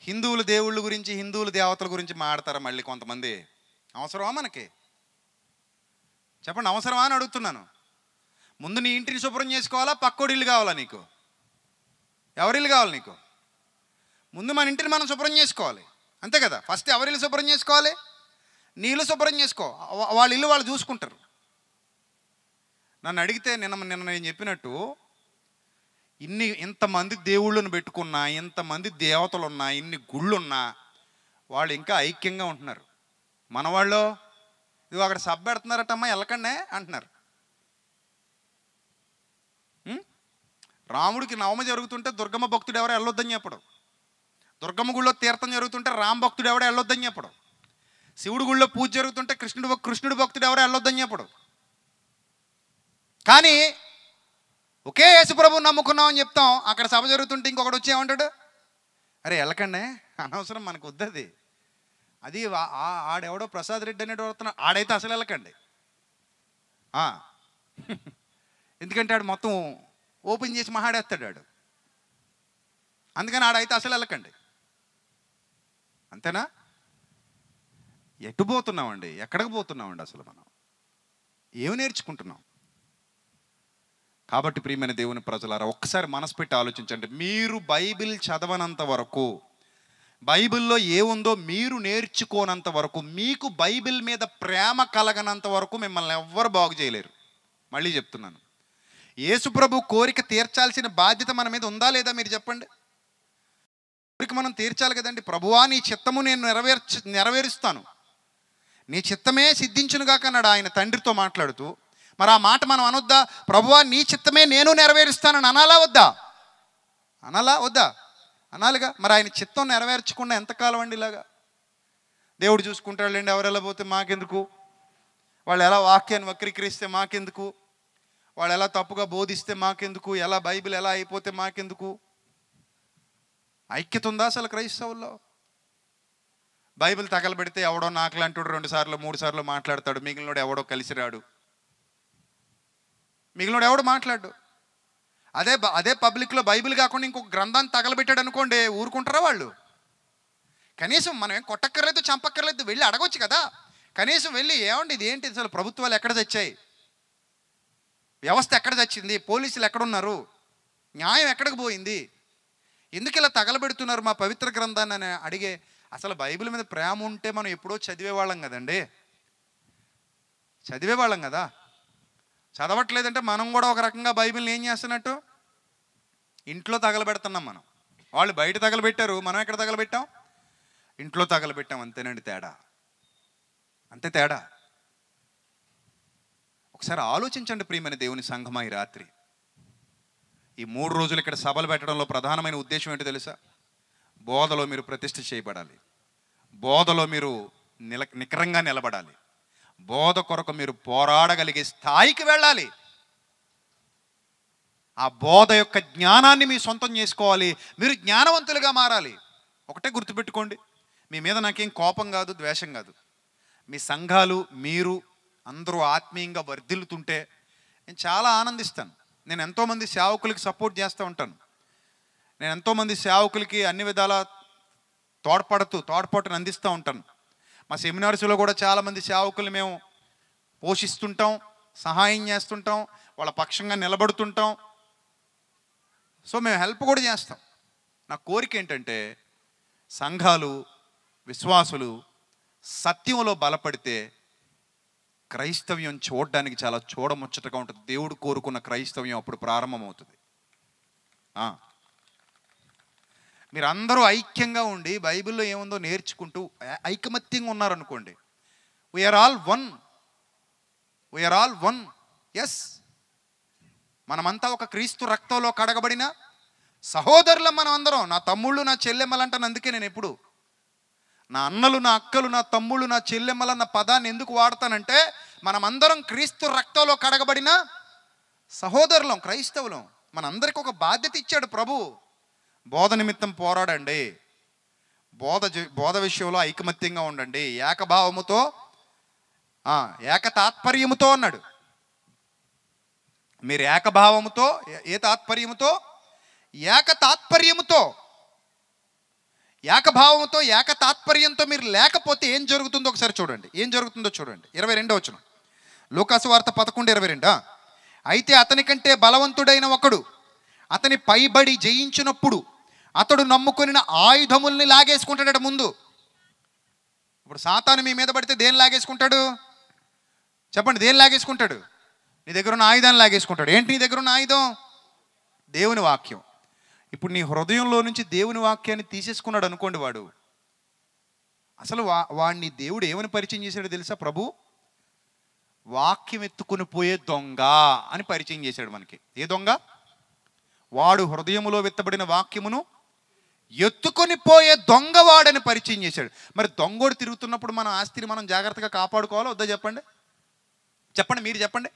హిందువుల దేవుళ్ళ గురించి హిందువుల దేవతల గురించి మాడతారు మళ్ళీ కొంతమంది అవసరమా మనకి చెప్పండి అవసరమా అని అడుగుతున్నాను ముందు నీ ఇంటిని శుభ్రం చేసుకోవాలా పక్కోడిల్లు కావాలా నీకు ఎవరిల్లు కావాలి నీకు ముందు మన ఇంటిని మనం శుభ్రం చేసుకోవాలి అంతే కదా ఫస్ట్ ఎవరి ఇల్లు శుభ్రం చేసుకోవాలి నీ ఇల్లు శుభ్రం చేసుకో వాళ్ళ ఇల్లు వాళ్ళు చూసుకుంటారు నన్ను అడిగితే నిన్న నిన్న నేను చెప్పినట్టు ఇన్ని ఇంతమంది దేవుళ్ళను పెట్టుకున్నా ఇంతమంది దేవతలున్నా ఇన్ని గుళ్ళున్నా వాళ్ళు ఇంకా ఐక్యంగా ఉంటున్నారు మనవాళ్ళు ఇది అక్కడ సబ్బు పెడుతున్నారటమ్మా వెళ్ళకండే అంటున్నారు రాముడికి నవమ జరుగుతుంటే దుర్గమ్మ భక్తుడు ఎవరు వెళ్ళొద్దని చెప్పడు దుర్గమ్మ గుళ్ళో తీర్థం జరుగుతుంటే రామ్ భక్తుడు ఎవడో వెళ్ళొద్దని చెప్పడు శివుడు గుళ్ళో పూజ జరుగుతుంటే కృష్ణుడు కృష్ణుడు భక్తుడు ఎవరో వెళ్ళొద్దని చెప్పడు కానీ ఒకే యేసుప్రభు నమ్ముకున్నాం అని చెప్తాం అక్కడ సభ జరుగుతుంటే ఇంకొకటి ఏమంటాడు అరే వెళ్ళకండి అనవసరం మనకు వద్దది అది ఆడెవడో ప్రసాద్ రెడ్డి అనేటి వస్తున్నాడు ఆడైతే అసలు వెళ్ళకండి ఎందుకంటే ఆడు మొత్తం ఓపెన్ చేసి మహాడేస్తాడు ఆడు అందుకని ఆడైతే అసలు వెళ్ళకండి అంతేనా ఎటు పోతున్నామండి ఎక్కడికి పోతున్నామండి అసలు మనం ఏమి నేర్చుకుంటున్నాం కాబట్టి ప్రియమైన దేవుని ప్రజలారా ఒక్కసారి మనసు పెట్టి ఆలోచించండి మీరు బైబిల్ చదవనంత వరకు బైబిల్లో ఏముందో మీరు నేర్చుకోనంత వరకు మీకు బైబిల్ మీద ప్రేమ కలగనంత వరకు మిమ్మల్ని ఎవ్వరు బాగు చేయలేరు మళ్ళీ చెప్తున్నాను యేసుప్రభు కోరిక తీర్చాల్సిన బాధ్యత మన మీద ఉందా లేదా మీరు చెప్పండి కోరిక మనం తీర్చాలి కదండి ప్రభువా నీ చిత్తము నేను నెరవేర్చ నెరవేరుస్తాను నీ చిత్తమే సిద్ధించునుగాక అన్నాడు ఆయన తండ్రితో మాట్లాడుతూ మరి ఆ మాట మనం అనొద్దా ప్రభువా నీ చిత్తమే నేను నెరవేరుస్తానని అనాలా వద్దా అనాలా వద్దా అనాలిగా మరి ఆయన చిత్తం నెరవేర్చకుండా ఎంతకాలం అండి ఇలాగా దేవుడు చూసుకుంటాడు ఎవరు ఎవరెలా పోతే మాకెందుకు వాళ్ళు ఎలా వాక్యాన్ని వక్రీకరిస్తే మాకెందుకు వాళ్ళు ఎలా తప్పుగా బోధిస్తే మాకెందుకు ఎలా బైబిల్ ఎలా అయిపోతే మాకెందుకు ఐక్యత ఉందా అసలు క్రైస్తవుల్లో బైబిల్ తగలబెడితే ఎవడో నాకులాంటి రెండు సార్లు మూడు సార్లు మాట్లాడతాడు మిగిలినోడు ఎవడో కలిసి రాడు మిగిలినోడు ఎవడు మాట్లాడు అదే అదే పబ్లిక్లో బైబిల్ కాకుండా ఇంకొక గ్రంథాన్ని తగలబెట్టాడు అనుకోండి ఊరుకుంటారా వాళ్ళు కనీసం మనం ఏం కొట్టక్కర్లేదు చంపక్కర్లేదు వెళ్ళి అడగొచ్చు కదా కనీసం వెళ్ళి ఏమండి ఇది ఏంటి అసలు ప్రభుత్వాలు ఎక్కడ తెచ్చాయి వ్యవస్థ ఎక్కడ తెచ్చింది పోలీసులు ఎక్కడున్నారు న్యాయం ఎక్కడికి పోయింది ఎందుకు ఇలా తగలబెడుతున్నారు మా పవిత్ర గ్రంథాన్ని అని అడిగే అసలు బైబిల్ మీద ప్రేమ ఉంటే మనం ఎప్పుడో చదివేవాళ్ళం కదండి చదివేవాళ్ళం కదా చదవట్లేదంటే మనం కూడా ఒక రకంగా బైబిల్ని ఏం చేస్తున్నట్టు ఇంట్లో తగలబెడుతున్నాం మనం వాళ్ళు బయట తగలబెట్టారు మనం ఎక్కడ తగలబెట్టాం ఇంట్లో తగలబెట్టాం అంతేనండి తేడా అంతే తేడా ఒకసారి ఆలోచించండి ప్రియమైన దేవుని సంఘమా ఈ రాత్రి ఈ మూడు రోజులు ఇక్కడ సభలు పెట్టడంలో ప్రధానమైన ఉద్దేశం ఏంటో తెలుసా బోధలో మీరు ప్రతిష్ఠ చేయబడాలి బోధలో మీరు నిల నికరంగా నిలబడాలి బోధ కొరకు మీరు పోరాడగలిగే స్థాయికి వెళ్ళాలి ఆ బోధ యొక్క జ్ఞానాన్ని మీ సొంతం చేసుకోవాలి మీరు జ్ఞానవంతులుగా మారాలి ఒకటే గుర్తుపెట్టుకోండి మీ మీద నాకేం కోపం కాదు ద్వేషం కాదు మీ సంఘాలు మీరు అందరూ ఆత్మీయంగా వర్ధిల్లుతుంటే నేను చాలా ఆనందిస్తాను నేను ఎంతోమంది సేవకులకి సపోర్ట్ చేస్తూ ఉంటాను నేను ఎంతోమంది సేవకులకి అన్ని విధాల తోడ్పడుతూ తోడ్పాటును అందిస్తూ ఉంటాను మా సెమినార్స్లో కూడా చాలామంది సేవకులు మేము పోషిస్తుంటాం సహాయం చేస్తుంటాం వాళ్ళ పక్షంగా నిలబడుతుంటాం సో మేము హెల్ప్ కూడా చేస్తాం నా కోరిక ఏంటంటే సంఘాలు విశ్వాసులు సత్యంలో బలపడితే క్రైస్తవ్యం చూడడానికి చాలా చూడముచ్చటగా ఉంటుంది దేవుడు కోరుకున్న క్రైస్తవ్యం అప్పుడు ప్రారంభమవుతుంది మీరు అందరూ ఐక్యంగా ఉండి బైబిల్లో ఏముందో నేర్చుకుంటూ ఐకమత్యంగా ఉన్నారనుకోండి we are all one we are all one yes మనమంతా ఒక క్రీస్తు రక్తంలో కడగబడిన సహోదరులం మనం అందరం నా తమ్ముళ్ళు నా చెల్లెమ్మలంటాను అందుకే నేను ఎప్పుడు నా అన్నలు నా అక్కలు నా తమ్ముళ్ళు నా చెల్లెమ్మలు అన్న పదాన్ని ఎందుకు వాడతానంటే మనమందరం క్రీస్తు రక్తంలో కడగబడిన సహోదరులం క్రైస్తవులం మనందరికి ఒక బాధ్యత ఇచ్చాడు ప్రభు బోధ నిమిత్తం పోరాడండి బోధ బోధ విషయంలో ఐకమత్యంగా ఉండండి ఏకభావముతో ఏక తాత్పర్యముతో అన్నాడు మీరు ఏకభావముతో ఏ తాత్పర్యముతో ఏక తాత్పర్యముతో ఏకభావంతో ఏక తాత్పర్యంతో మీరు లేకపోతే ఏం జరుగుతుందో ఒకసారి చూడండి ఏం జరుగుతుందో చూడండి ఇరవై రెండో వచ్చినాం లోకాసు వార్త పదకొండు ఇరవై రెండా అయితే అతని కంటే బలవంతుడైన ఒకడు అతని పైబడి జయించినప్పుడు అతడు నమ్ముకుని ఆయుధముల్ని లాగేసుకుంటాడట ముందు ఇప్పుడు సాతాను మీ మీద పడితే దేని లాగేసుకుంటాడు చెప్పండి దేని లాగేసుకుంటాడు నీ దగ్గర ఉన్న ఆయుధాన్ని లాగేసుకుంటాడు ఏంటి నీ దగ్గర ఉన్న ఆయుధం దేవుని వాక్యం ఇప్పుడు నీ హృదయంలో నుంచి దేవుని వాక్యాన్ని తీసేసుకున్నాడు అనుకోండి వాడు అసలు వా వాడిని దేవుడు ఏమని పరిచయం చేశాడో తెలుసా ప్రభు వాక్యం ఎత్తుకుని పోయే దొంగ అని పరిచయం చేశాడు మనకి ఏ దొంగ వాడు హృదయములో విత్తబడిన వాక్యమును ఎత్తుకొని పోయే దొంగవాడని పరిచయం చేశాడు మరి దొంగోడు తిరుగుతున్నప్పుడు మన ఆస్తిని మనం జాగ్రత్తగా కాపాడుకోవాలో వద్దా చెప్పండి చెప్పండి మీరు చెప్పండి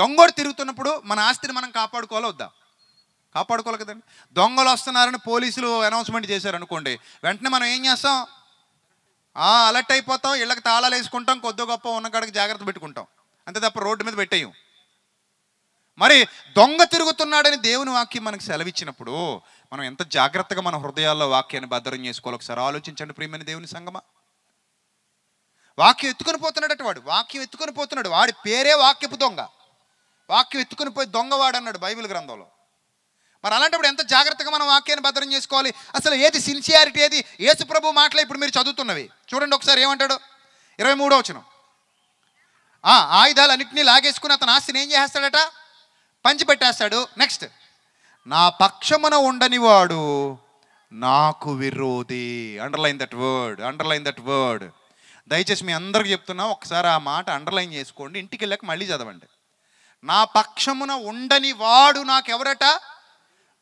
దొంగోడు తిరుగుతున్నప్పుడు మన ఆస్తిని మనం కాపాడుకోవాలో వద్దా కాపాడుకోవాలి కదండి దొంగలు వస్తున్నారని పోలీసులు అనౌన్స్మెంట్ చేశారు అనుకోండి వెంటనే మనం ఏం చేస్తాం అలర్ట్ అయిపోతాం ఇళ్ళకి తాళాలు వేసుకుంటాం కొద్ది గొప్ప ఉన్న కాడికి జాగ్రత్త పెట్టుకుంటాం అంతే తప్ప రోడ్డు మీద పెట్టేయం మరి దొంగ తిరుగుతున్నాడని దేవుని వాక్యం మనకు సెలవిచ్చినప్పుడు మనం ఎంత జాగ్రత్తగా మన హృదయాల్లో వాక్యాన్ని భద్రం చేసుకోవాలి ఒకసారి ఆలోచించండి ప్రియమైన దేవుని సంగమా వాక్యం ఎత్తుకొని పోతున్నాడట వాడు వాక్యం ఎత్తుకొని పోతున్నాడు వాడి పేరే వాక్యపు దొంగ వాక్యం ఎత్తుకొని పోయి దొంగవాడు అన్నాడు బైబిల్ గ్రంథంలో మరి అలాంటప్పుడు ఎంత జాగ్రత్తగా మనం వాక్యాన్ని భద్రం చేసుకోవాలి అసలు ఏది సిన్సియారిటీ ఏది యేసు ప్రభు మాటలు ఇప్పుడు మీరు చదువుతున్నవి చూడండి ఒకసారి ఏమంటాడు ఇరవై మూడో వచ్చిన ఆయుధాలు అన్నింటినీ లాగేసుకుని అతను ఆస్తిని ఏం చేస్తాడట పంచిపెట్టేస్తాడు నెక్స్ట్ నా పక్షమున ఉండని వాడు నాకు విరోధి underline that word underline that word దయచేసి మీ అందరికి చెప్తున్నా ఒకసారి ఆ మాట అండర్లైన్ చేసుకోండి ఇంటికి వెళ్ళాక మళ్ళీ చదవండి నా పక్షమున ఉండని వాడు నాకెవరట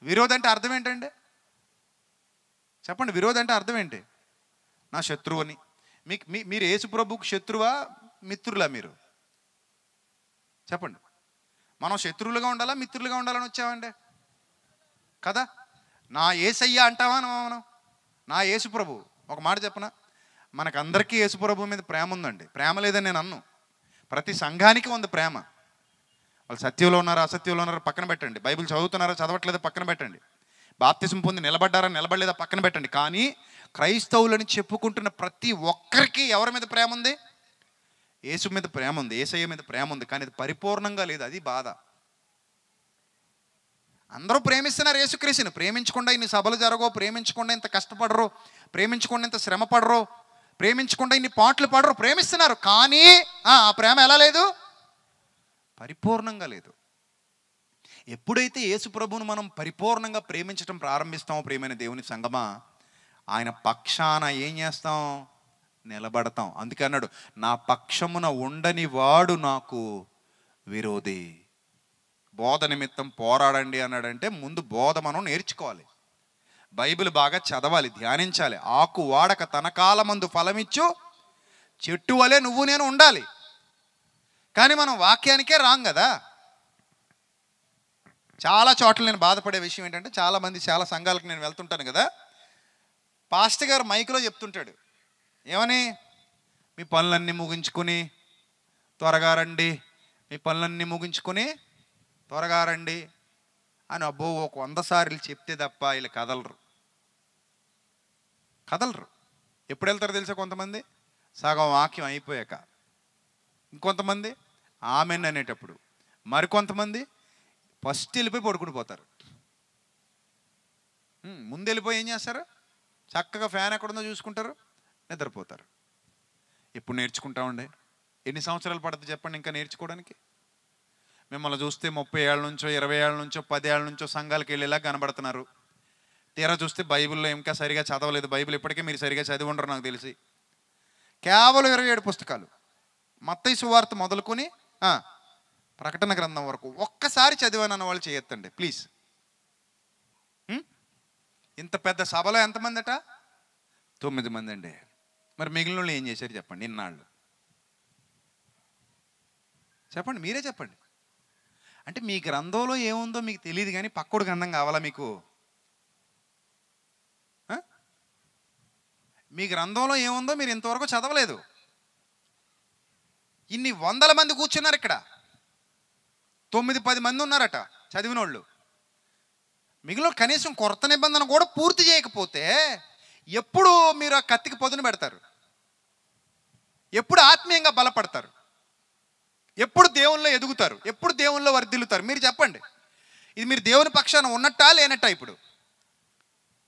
విరోధి అంటే అర్థం ఏంటండి చెప్పండి విరోధి అంటే అర్థం ఏంటి నా శత్రువు అని మీకు మీ మీరు ప్రభుకి శత్రువా మిత్రులా మీరు చెప్పండి మనం శత్రువులుగా ఉండాలా మిత్రులుగా ఉండాలని వచ్చామండి కదా నా ఏసయ్య అంటావా మనం నా యేసు ప్రభు ఒక మాట చెప్పన మనకందరికీ ప్రభు మీద ప్రేమ ఉందండి ప్రేమ లేదని నేను అన్ను ప్రతి సంఘానికి ఉంది ప్రేమ వాళ్ళు సత్యంలో ఉన్నారా అసత్యంలో ఉన్నారా పక్కన పెట్టండి బైబిల్ చదువుతున్నారా చదవట్లేదా పక్కన పెట్టండి బాప్తిసం పొంది నిలబడ్డారా నిలబడలేదా పక్కన పెట్టండి కానీ క్రైస్తవులని చెప్పుకుంటున్న ప్రతి ఒక్కరికి ఎవరి మీద ప్రేమ ఉంది యేసు మీద ప్రేమ ఉంది ఏసయ్య మీద ప్రేమ ఉంది కానీ అది పరిపూర్ణంగా లేదు అది బాధ అందరూ ప్రేమిస్తున్నారు యేసుక్రీస్తుని ప్రేమించకుండా ఇన్ని సభలు జరగో ప్రేమించకుండా ఇంత కష్టపడరు ప్రేమించకుండా ఇంత శ్రమ పడరు ప్రేమించకుండా ఇన్ని పాటలు పాడరు ప్రేమిస్తున్నారు కానీ ఆ ప్రేమ ఎలా లేదు పరిపూర్ణంగా లేదు ఎప్పుడైతే యేసు ప్రభువును మనం పరిపూర్ణంగా ప్రేమించడం ప్రారంభిస్తామో ప్రేమైన దేవుని సంగమా ఆయన పక్షాన ఏం చేస్తాం నిలబడతాం అందుకే అన్నాడు నా పక్షమున ఉండని వాడు నాకు విరోధి బోధ నిమిత్తం పోరాడండి అన్నాడంటే ముందు బోధ మనం నేర్చుకోవాలి బైబిల్ బాగా చదవాలి ధ్యానించాలి ఆకు వాడక తన కాలమందు ఫలమిచ్చు చెట్టు వలె నువ్వు నేను ఉండాలి కానీ మనం వాక్యానికే రాంగ్ కదా చాలా చోట్ల నేను బాధపడే విషయం ఏంటంటే చాలామంది చాలా సంఘాలకు నేను వెళ్తుంటాను కదా పాస్టర్ గారు మైక్లో చెప్తుంటాడు ఏమని మీ పనులన్నీ ముగించుకుని త్వరగా రండి మీ పనులన్నీ ముగించుకుని త్వరగా రండి అని అబ్బో ఒక వంద సార్లు చెప్తే తప్ప వీళ్ళు కదలరు కదలరు ఎప్పుడు వెళ్తారో తెలుసా కొంతమంది సగం వాక్యం అయిపోయాక ఇంకొంతమంది ఆమెన్ అనేటప్పుడు మరికొంతమంది ఫస్ట్ వెళ్ళిపోయి పడుకుని పోతారు ముందు వెళ్ళిపోయి ఏం చేస్తారు చక్కగా ఫ్యాన్ ఎక్కడుందో చూసుకుంటారు నిద్రపోతారు ఎప్పుడు నేర్చుకుంటామండి ఎన్ని సంవత్సరాలు పడుతుంది చెప్పండి ఇంకా నేర్చుకోవడానికి మిమ్మల్ని చూస్తే ముప్పై ఏళ్ళ నుంచో ఇరవై ఏళ్ళ నుంచో పది ఏళ్ళ నుంచో సంఘాలకు వెళ్ళేలా కనబడుతున్నారు తీరా చూస్తే బైబిల్లో ఇంకా సరిగా చదవలేదు బైబిల్ ఇప్పటికే మీరు సరిగా చదివి ఉండరు నాకు తెలిసి కేవలం ఇరవై ఏడు పుస్తకాలు మత్తయ్య సువార్త మొదలుకొని ప్రకటన గ్రంథం వరకు ఒక్కసారి అన్న వాళ్ళు చేయొద్దండి ప్లీజ్ ఇంత పెద్ద సభలో ఎంతమంది అట తొమ్మిది మంది అండి మరి మిగిలిన వాళ్ళు ఏం చేశారు చెప్పండి ఇన్నాళ్ళు చెప్పండి మీరే చెప్పండి అంటే మీ గ్రంథంలో ఏముందో మీకు తెలియదు కానీ పక్కడు గ్రంథం కావాలా మీకు మీ గ్రంథంలో ఏముందో మీరు ఇంతవరకు చదవలేదు ఇన్ని వందల మంది కూర్చున్నారు ఇక్కడ తొమ్మిది పది మంది ఉన్నారట చదివిన వాళ్ళు మిగిలిన కనీసం కొరత నిబంధన కూడా పూర్తి చేయకపోతే ఎప్పుడు మీరు ఆ కత్తికి పొదును పెడతారు ఎప్పుడు ఆత్మీయంగా బలపడతారు ఎప్పుడు దేవుల్లో ఎదుగుతారు ఎప్పుడు దేవుల్లో వర్దిల్లుతారు మీరు చెప్పండి ఇది మీరు దేవుని పక్షాన ఉన్నట్టా లేనట్టా ఇప్పుడు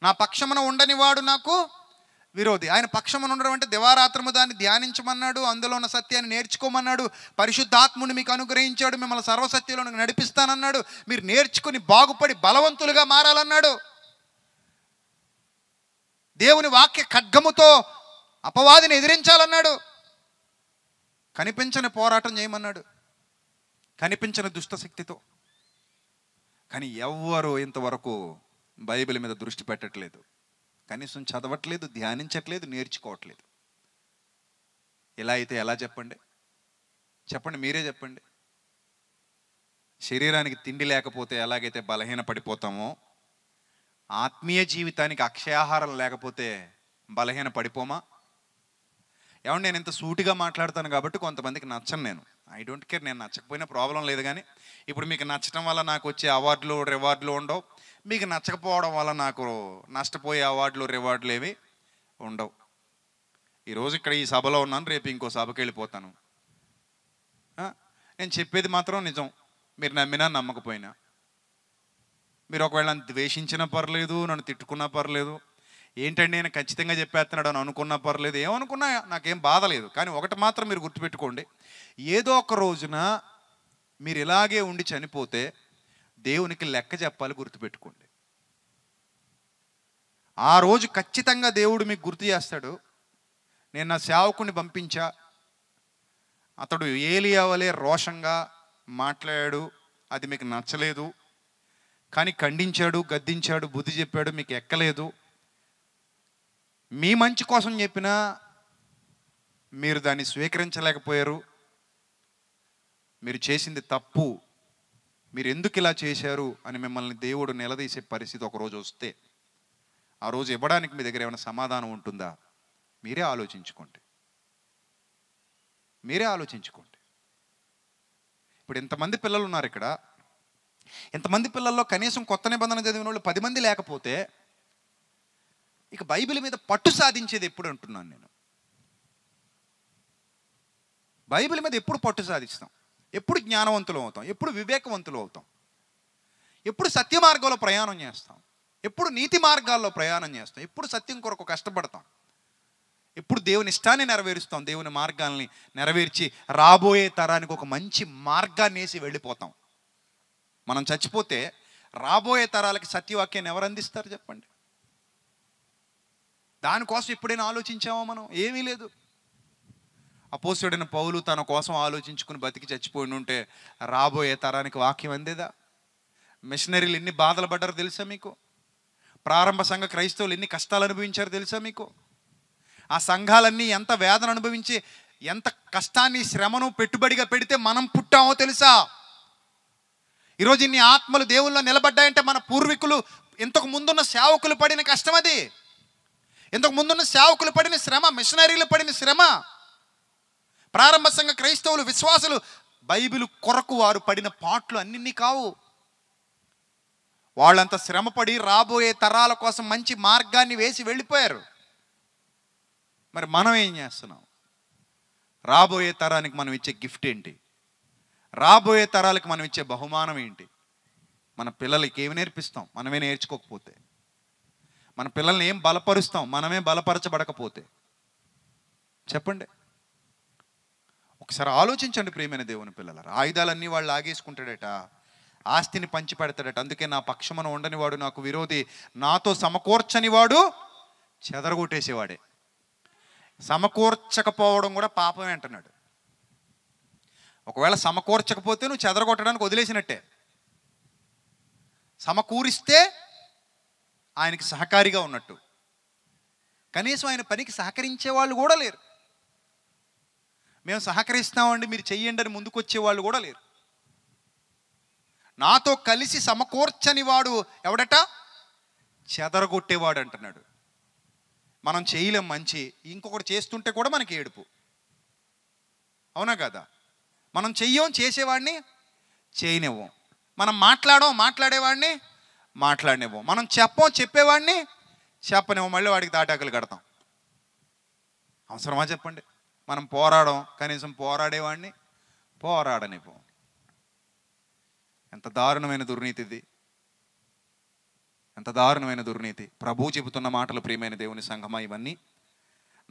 నా పక్షమున ఉండని వాడు నాకు విరోధి ఆయన పక్షమును ఉండడం అంటే దివారాత్రము దాన్ని ధ్యానించమన్నాడు అందులో ఉన్న సత్యాన్ని నేర్చుకోమన్నాడు పరిశుద్ధాత్ముని మీకు అనుగ్రహించాడు మిమ్మల్ని సర్వసత్యంలో నడిపిస్తానన్నాడు మీరు నేర్చుకుని బాగుపడి బలవంతులుగా మారాలన్నాడు దేవుని వాక్య ఖడ్గముతో అపవాదిని ఎదిరించాలన్నాడు కనిపించని పోరాటం చేయమన్నాడు కనిపించని దుష్టశక్తితో కానీ ఎవ్వరూ ఇంతవరకు బైబిల్ మీద దృష్టి పెట్టట్లేదు కనీసం చదవట్లేదు ధ్యానించట్లేదు నేర్చుకోవట్లేదు ఎలా అయితే ఎలా చెప్పండి చెప్పండి మీరే చెప్పండి శరీరానికి తిండి లేకపోతే ఎలాగైతే బలహీన పడిపోతామో ఆత్మీయ జీవితానికి అక్షయాహారం లేకపోతే బలహీన పడిపోమా ఏమంటే నేను ఇంత సూటిగా మాట్లాడతాను కాబట్టి కొంతమందికి నచ్చను నేను ఐ డోంట్ కేర్ నేను నచ్చకపోయినా ప్రాబ్లం లేదు కానీ ఇప్పుడు మీకు నచ్చడం వల్ల నాకు వచ్చే అవార్డులు రివార్డులు ఉండవు మీకు నచ్చకపోవడం వల్ల నాకు నష్టపోయే అవార్డులు రివార్డులు ఏవి ఉండవు ఈరోజు ఇక్కడ ఈ సభలో ఉన్నాను రేపు ఇంకో సభకి వెళ్ళిపోతాను నేను చెప్పేది మాత్రం నిజం మీరు నమ్మినా నమ్మకపోయినా మీరు ఒకవేళ ద్వేషించినా పర్లేదు నన్ను తిట్టుకున్నా పర్లేదు ఏంటండి నేను ఖచ్చితంగా చెప్పేస్తున్నాడు అని అనుకున్నా పర్లేదు ఏమనుకున్నా నాకేం బాధ లేదు కానీ ఒకటి మాత్రం మీరు గుర్తుపెట్టుకోండి ఏదో ఒక రోజున మీరు ఇలాగే ఉండి చనిపోతే దేవునికి లెక్క చెప్పాలి గుర్తుపెట్టుకోండి ఆ రోజు ఖచ్చితంగా దేవుడు మీకు గుర్తు చేస్తాడు నేను నా సేవకుని పంపించా అతడు ఏలియావలే రోషంగా మాట్లాడాడు అది మీకు నచ్చలేదు కానీ ఖండించాడు గద్దించాడు బుద్ధి చెప్పాడు మీకు ఎక్కలేదు మీ మంచి కోసం చెప్పినా మీరు దాన్ని స్వీకరించలేకపోయారు మీరు చేసింది తప్పు మీరు ఎందుకు ఇలా చేశారు అని మిమ్మల్ని దేవుడు నిలదీసే పరిస్థితి ఒకరోజు వస్తే ఆ రోజు ఇవ్వడానికి మీ దగ్గర ఏమైనా సమాధానం ఉంటుందా మీరే ఆలోచించుకోండి మీరే ఆలోచించుకోండి ఇప్పుడు ఇంతమంది పిల్లలు ఉన్నారు ఇక్కడ ఇంతమంది పిల్లల్లో కనీసం కొత్త నిబంధన చదివిన వాళ్ళు పది మంది లేకపోతే ఇక బైబిల్ మీద పట్టు సాధించేది ఎప్పుడు అంటున్నాను నేను బైబిల్ మీద ఎప్పుడు పట్టు సాధిస్తాం ఎప్పుడు జ్ఞానవంతులు అవుతాం ఎప్పుడు వివేకవంతులు అవుతాం ఎప్పుడు సత్య మార్గంలో ప్రయాణం చేస్తాం ఎప్పుడు నీతి మార్గాల్లో ప్రయాణం చేస్తాం ఎప్పుడు సత్యం కొరకు కష్టపడతాం ఎప్పుడు దేవుని ఇష్టాన్ని నెరవేరుస్తాం దేవుని మార్గాల్ని నెరవేర్చి రాబోయే తరానికి ఒక మంచి మార్గాన్ని వేసి వెళ్ళిపోతాం మనం చచ్చిపోతే రాబోయే తరాలకి సత్యవాక్యాన్ని ఎవరు అందిస్తారు చెప్పండి దానికోసం ఎప్పుడైనా ఆలోచించామో మనం ఏమీ లేదు అపోసుడైన పౌలు తన కోసం ఆలోచించుకుని బతికి చచ్చిపోయి ఉంటే రాబోయే తరానికి వాక్యం అందేదా మిషనరీలు ఎన్ని బాధలు పడ్డారో తెలుసా మీకు ప్రారంభ సంఘ క్రైస్తవులు ఎన్ని కష్టాలు అనుభవించారో తెలుసా మీకు ఆ సంఘాలన్నీ ఎంత వేదన అనుభవించి ఎంత కష్టాన్ని శ్రమను పెట్టుబడిగా పెడితే మనం పుట్టామో తెలుసా ఈరోజు ఇన్ని ఆత్మలు దేవుల్లో నిలబడ్డాయంటే మన పూర్వీకులు ఇంతకు ముందున్న సేవకులు పడిన కష్టం అది ఇంతకు ముందున్న సేవకులు పడిన శ్రమ మిషనరీలు పడిన శ్రమ ప్రారంభ సంఘ క్రైస్తవులు విశ్వాసులు బైబిల్ కొరకు వారు పడిన పాటలు అన్నిన్ని కావు వాళ్ళంత శ్రమపడి రాబోయే తరాల కోసం మంచి మార్గాన్ని వేసి వెళ్ళిపోయారు మరి మనం ఏం చేస్తున్నాం రాబోయే తరానికి మనం ఇచ్చే గిఫ్ట్ ఏంటి రాబోయే తరాలకు మనం ఇచ్చే బహుమానం ఏంటి మన పిల్లలకి ఏమి నేర్పిస్తాం మనమే నేర్చుకోకపోతే మన పిల్లల్ని ఏం బలపరుస్తాం మనమే బలపరచబడకపోతే చెప్పండి ఒకసారి ఆలోచించండి ప్రియమైన దేవుని పిల్లలారా ఆయుధాలన్నీ వాళ్ళు ఆగేసుకుంటాడట ఆస్తిని పంచిపెడతాడట అందుకే నా పక్షమున ఉండనివాడు నాకు విరోధి నాతో సమకూర్చనివాడు చెదరగొట్టేసేవాడే సమకూర్చకపోవడం కూడా పాపమే అంటున్నాడు ఒకవేళ సమకూర్చకపోతే నువ్వు చెదరగొట్టడానికి వదిలేసినట్టే సమకూరిస్తే ఆయనకి సహకారిగా ఉన్నట్టు కనీసం ఆయన పనికి సహకరించే వాళ్ళు కూడా లేరు మేము సహకరిస్తామండి మీరు చెయ్యండి అని ముందుకు వచ్చేవాళ్ళు కూడా లేరు నాతో కలిసి సమకూర్చని వాడు ఎవడట చెదరగొట్టేవాడు అంటున్నాడు మనం చేయలేం మంచి ఇంకొకటి చేస్తుంటే కూడా మనకి ఏడుపు అవునా కదా మనం చెయ్యం చేసేవాడిని చేయనివ్వం మనం మాట్లాడో మాట్లాడేవాడిని మాట్లాడినివ్వం మనం చెప్పం చెప్పేవాడిని చెప్పనివ్వం మళ్ళీ వాడికి దాటాకులు కడతాం అవసరమా చెప్పండి మనం పోరాడం కనీసం పోరాడేవాడిని పోరాడనివ్వం ఎంత దారుణమైన దుర్నీతి ఇది ఎంత దారుణమైన దుర్నీతి ప్రభు చెబుతున్న మాటలు ప్రియమైన దేవుని సంఘమా ఇవన్నీ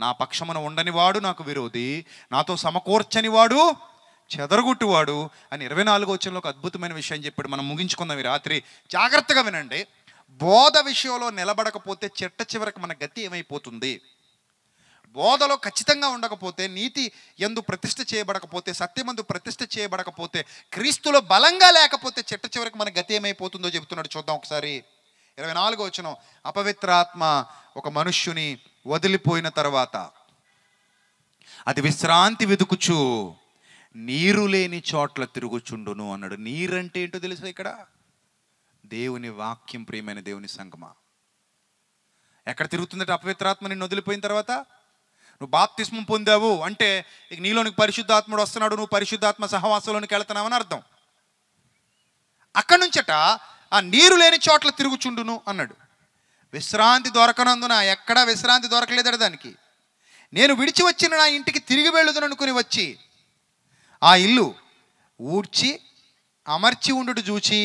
నా పక్షమున ఉండనివాడు నాకు విరోధి నాతో సమకూర్చనివాడు చెదరగొట్టువాడు అని ఇరవై నాలుగో వచ్చినలో ఒక అద్భుతమైన విషయం చెప్పాడు మనం ముగించుకుందాం ఈ రాత్రి జాగ్రత్తగా వినండి బోధ విషయంలో నిలబడకపోతే చెట్ట చివరికి మన గతి ఏమైపోతుంది బోధలో ఖచ్చితంగా ఉండకపోతే నీతి ఎందు ప్రతిష్ట చేయబడకపోతే సత్యమందు ప్రతిష్ట చేయబడకపోతే క్రీస్తులో బలంగా లేకపోతే చెట్ట చివరికి మన గతి ఏమైపోతుందో చెబుతున్నాడు చూద్దాం ఒకసారి ఇరవై నాలుగో వచ్చిన అపవిత్రాత్మ ఒక మనుష్యుని వదిలిపోయిన తర్వాత అది విశ్రాంతి వెతుకుచు నీరు లేని చోట్ల తిరుగుచుండును అన్నాడు నీరంటే ఏంటో తెలుసా ఇక్కడ దేవుని వాక్యం ప్రియమైన దేవుని సంగమ ఎక్కడ తిరుగుతుందట అపవిత్రాత్మని వదిలిపోయిన తర్వాత నువ్వు బాప్తిస్మం పొందావు అంటే ఇక నీలోనికి పరిశుద్ధాత్ముడు వస్తున్నాడు నువ్వు పరిశుద్ధాత్మ సహవాసంలోనికి అని అర్థం అక్కడి నుంచట ఆ నీరు లేని చోట్ల తిరుగుచుండును అన్నాడు విశ్రాంతి దొరకనందున ఎక్కడా విశ్రాంతి దొరకలేదట దానికి నేను విడిచి వచ్చిన నా ఇంటికి తిరిగి వెళ్ళదు అనుకుని వచ్చి ఆ ఇల్లు ఊడ్చి అమర్చి ఉండు చూచి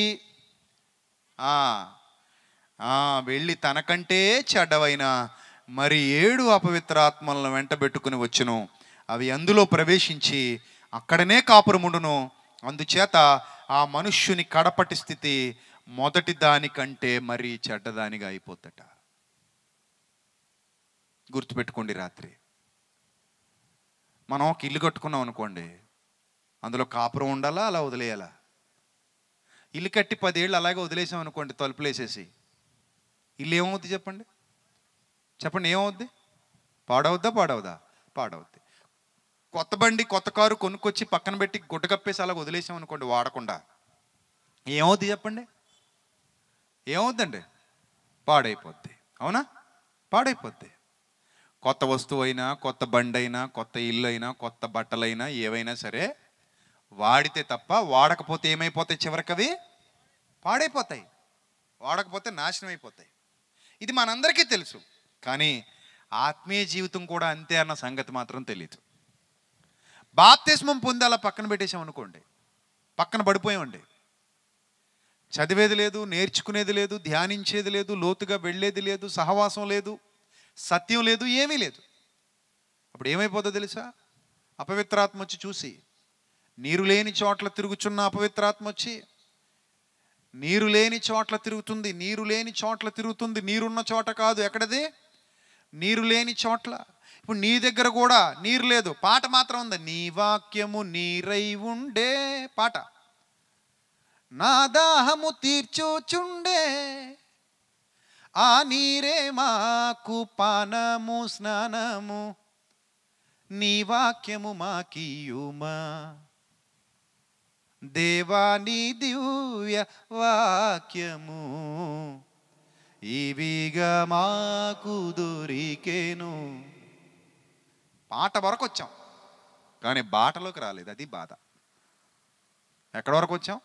వెళ్ళి తనకంటే చెడ్డవైన మరి ఏడు అపవిత్రాత్మలను వెంటబెట్టుకుని వచ్చును అవి అందులో ప్రవేశించి అక్కడనే కాపురముండును అందుచేత ఆ మనుష్యుని కడపటి స్థితి మొదటి దానికంటే మరీ చెడ్డదానిగా అయిపోతట గుర్తుపెట్టుకోండి రాత్రి మనం ఒక ఇల్లు కట్టుకున్నాం అనుకోండి అందులో కాపురం ఉండాలా అలా వదిలేయాలా ఇల్లు కట్టి పదేళ్ళు అలాగే వదిలేసాం అనుకోండి తలుపులేసేసి ఇల్లు ఏమవుతుంది చెప్పండి చెప్పండి ఏమవుద్ది పాడవుద్దా పాడవుదా పాడవుద్ది కొత్త బండి కొత్త కారు కొనుక్కొచ్చి పక్కన పెట్టి గుడ్డ కప్పేసి అలా వదిలేసాం అనుకోండి వాడకుండా ఏమవుద్ది చెప్పండి ఏమవుద్దండి పాడైపోద్ది అవునా పాడైపోద్ది కొత్త వస్తువు అయినా కొత్త బండి అయినా కొత్త ఇల్లు అయినా కొత్త బట్టలైనా ఏవైనా సరే వాడితే తప్ప వాడకపోతే ఏమైపోతాయి అవి పాడైపోతాయి వాడకపోతే నాశనం అయిపోతాయి ఇది మనందరికీ తెలుసు కానీ ఆత్మీయ జీవితం కూడా అంతే అన్న సంగతి మాత్రం తెలియదు బాప్తిస్మం పొంది అలా పక్కన పెట్టేసామనుకోండి పక్కన పడిపోయామండి చదివేది లేదు నేర్చుకునేది లేదు ధ్యానించేది లేదు లోతుగా వెళ్ళేది లేదు సహవాసం లేదు సత్యం లేదు ఏమీ లేదు అప్పుడు ఏమైపోతుందో తెలుసా అపవిత్రాత్మ వచ్చి చూసి నీరు లేని చోట్ల తిరుగుచున్న అపవిత్రాత్మ వచ్చి నీరు లేని చోట్ల తిరుగుతుంది నీరు లేని చోట్ల తిరుగుతుంది నీరున్న చోట కాదు ఎక్కడది నీరు లేని చోట్ల ఇప్పుడు నీ దగ్గర కూడా నీరు లేదు పాట మాత్రం ఉంది నీ వాక్యము నీరై ఉండే పాట నా దాహము తీర్చుచుండే ఆ నీరే మాకు పానము స్నానము నీ వాక్యము దేవా దేవాని దివ్య వాక్యము ఇవిగా మాకు దొరికేను పాట వరకు వచ్చాం కానీ బాటలోకి రాలేదు అది బాధ ఎక్కడ వరకు వచ్చాం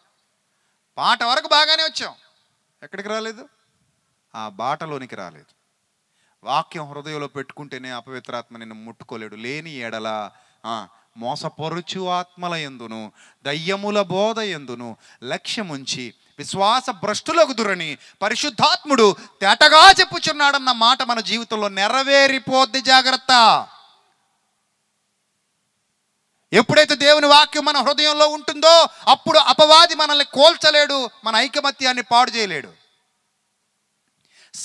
పాట వరకు బాగానే వచ్చాం ఎక్కడికి రాలేదు ఆ బాటలోనికి రాలేదు వాక్యం హృదయంలో పెట్టుకుంటేనే అపవిత్రాత్మ నిన్ను ముట్టుకోలేడు లేని ఎడల మోసపరుచు ఆత్మల ఎందును దయ్యముల బోధ ఎందును లక్ష్యముంచి విశ్వాస భ్రష్టులకు దురని పరిశుద్ధాత్ముడు తేటగా చెప్పుచున్నాడన్న మాట మన జీవితంలో నెరవేరిపోద్ది జాగ్రత్త ఎప్పుడైతే దేవుని వాక్యం మన హృదయంలో ఉంటుందో అప్పుడు అపవాది మనల్ని కోల్చలేడు మన ఐకమత్యాన్ని పాడు చేయలేడు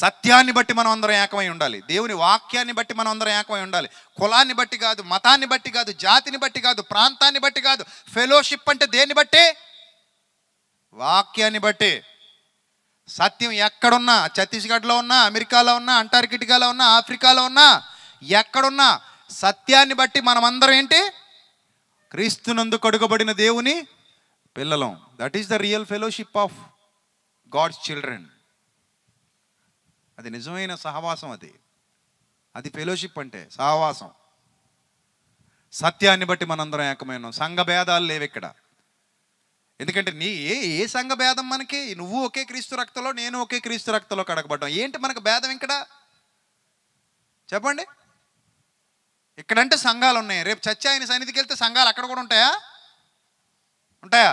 సత్యాన్ని బట్టి మనం అందరం ఏకమై ఉండాలి దేవుని వాక్యాన్ని బట్టి మనం అందరం ఏకమై ఉండాలి కులాన్ని బట్టి కాదు మతాన్ని బట్టి కాదు జాతిని బట్టి కాదు ప్రాంతాన్ని బట్టి కాదు ఫెలోషిప్ అంటే దేన్ని బట్టే వాక్యాన్ని బట్టి సత్యం ఎక్కడున్నా ఛత్తీస్గఢ్లో ఉన్నా అమెరికాలో ఉన్నా అంటార్కిటికాలో ఉన్నా ఆఫ్రికాలో ఉన్నా ఎక్కడున్నా సత్యాన్ని బట్టి మనమందరం ఏంటి క్రీస్తునందు కడుగబడిన దేవుని పిల్లలం that is the real fellowship of God's children అది నిజమైన సహవాసం అది అది ఫెలోషిప్ అంటే సహవాసం సత్యాన్ని బట్టి మనందరం ఏకమైన సంఘ భేదాలు లేవు ఇక్కడ ఎందుకంటే నీ ఏ ఏ సంఘ భేదం మనకి నువ్వు ఒకే క్రీస్తు రక్తంలో నేను ఒకే క్రీస్తు రక్తంలో కడగబడ్డం ఏంటి మనకు భేదం ఇక్కడ చెప్పండి ఇక్కడంటే సంఘాలు ఉన్నాయి రేపు చచ్చి ఆయన సన్నిధికి వెళ్తే సంఘాలు అక్కడ కూడా ఉంటాయా ఉంటాయా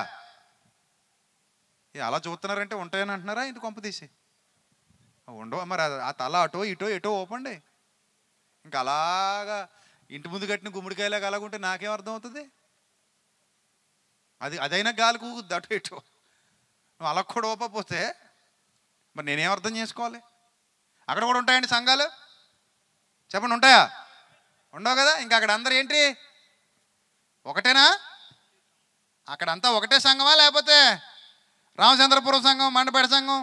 అలా చూస్తున్నారంటే ఉంటాయని అంటున్నారా ఇంటి తీసి ఉండవు మరి ఆ తల అటో ఇటో ఎటో ఓపండి ఇంకా అలాగా ఇంటి ముందు కట్టిన గుమ్మడికాయలాగా అలాగుంటే నాకేం అర్థం అవుతుంది అది అదైనా గాలికి కూకుద్ది అటు ఇటు నువ్వు అలా కూడా ఓపపోతే మరి నేనేం అర్థం చేసుకోవాలి అక్కడ కూడా ఉంటాయండి సంఘాలు చెప్పండి ఉంటాయా ఉండవు కదా ఇంకా అక్కడ అందరు ఏంటి ఒకటేనా అక్కడంతా ఒకటే సంఘమా లేకపోతే రామచంద్రపురం సంఘం మండపేట సంఘం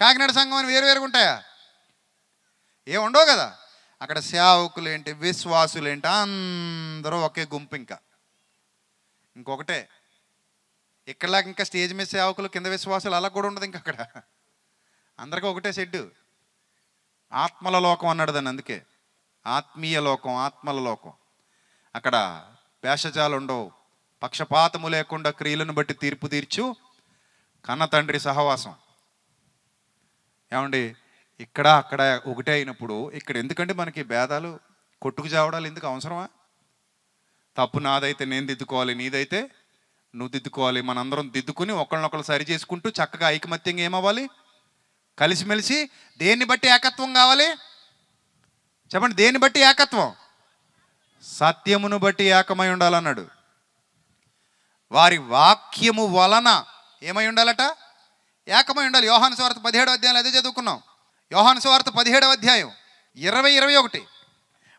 కాకినాడ సంఘం అని వేరు వేరుగా ఉంటాయా ఏ ఉండవు కదా అక్కడ సేవకులు ఏంటి విశ్వాసులు ఏంటి అందరూ ఒకే గుంపు ఇంకా ఇంకొకటే ఇక్కడలాగా ఇంకా స్టేజ్ మీద సేవకులు కింద విశ్వాసాలు అలా కూడా ఉండదు ఇంకా అక్కడ అందరికీ ఒకటే షెడ్డు ఆత్మల లోకం అన్నాడు దాన్ని అందుకే ఆత్మీయ లోకం ఆత్మల లోకం అక్కడ భేషజాలు ఉండవు పక్షపాతము లేకుండా క్రియలను బట్టి తీర్పు తీర్చు కన్న తండ్రి సహవాసం ఏమండి ఇక్కడ అక్కడ ఒకటే అయినప్పుడు ఇక్కడ ఎందుకంటే మనకి భేదాలు కొట్టుకు చావడాలు ఎందుకు అవసరమా తప్పు నాదైతే నేను దిద్దుకోవాలి నీదైతే నువ్వు దిద్దుకోవాలి మనందరం దిద్దుకుని ఒకళ్ళనొకళ్ళు సరి చేసుకుంటూ చక్కగా ఐకమత్యంగా ఏమవ్వాలి కలిసిమెలిసి దేన్ని బట్టి ఏకత్వం కావాలి చెప్పండి దేన్ని బట్టి ఏకత్వం సత్యమును బట్టి ఏకమై ఉండాలన్నాడు వారి వాక్యము వలన ఏమై ఉండాలట ఏకమై ఉండాలి యోహాను స్వార్థ పదిహేడవ అధ్యాయాలు అదే చదువుకున్నాం యోహాను స్వార్థ పదిహేడవ అధ్యాయం ఇరవై ఇరవై ఒకటి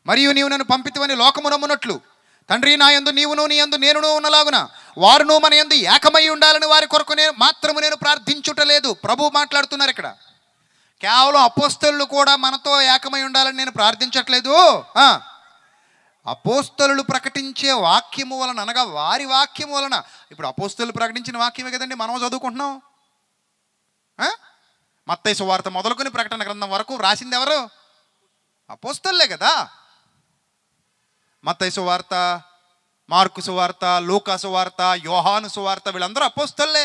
మరియు నీవు నన్ను పంపితమని లోకమునమ్మునట్లు తండ్రి నా ఎందు నీవును నీ ఎందు నేనును ఉన్నలాగున వారును మన ఎందు ఏకమై ఉండాలని వారి కొరకు నేను మాత్రము నేను ప్రార్థించుట లేదు ప్రభు మాట్లాడుతున్నారు ఇక్కడ కేవలం అపోస్తలు కూడా మనతో ఏకమై ఉండాలని నేను ప్రార్థించట్లేదు అపోస్తలు ప్రకటించే వాక్యము వలన అనగా వారి వాక్యము వలన ఇప్పుడు అపోస్తలు ప్రకటించిన వాక్యమే కదండి మనం చదువుకుంటున్నాం మత్తయ్య వార్త మొదలుకొని ప్రకటన గ్రంథం వరకు రాసింది ఎవరు అపోస్తలే కదా మతైసు వార్త మార్కు సువార్త లూకాసు వార్త యోహాను సువార్త వీళ్ళందరూ అపోస్తులే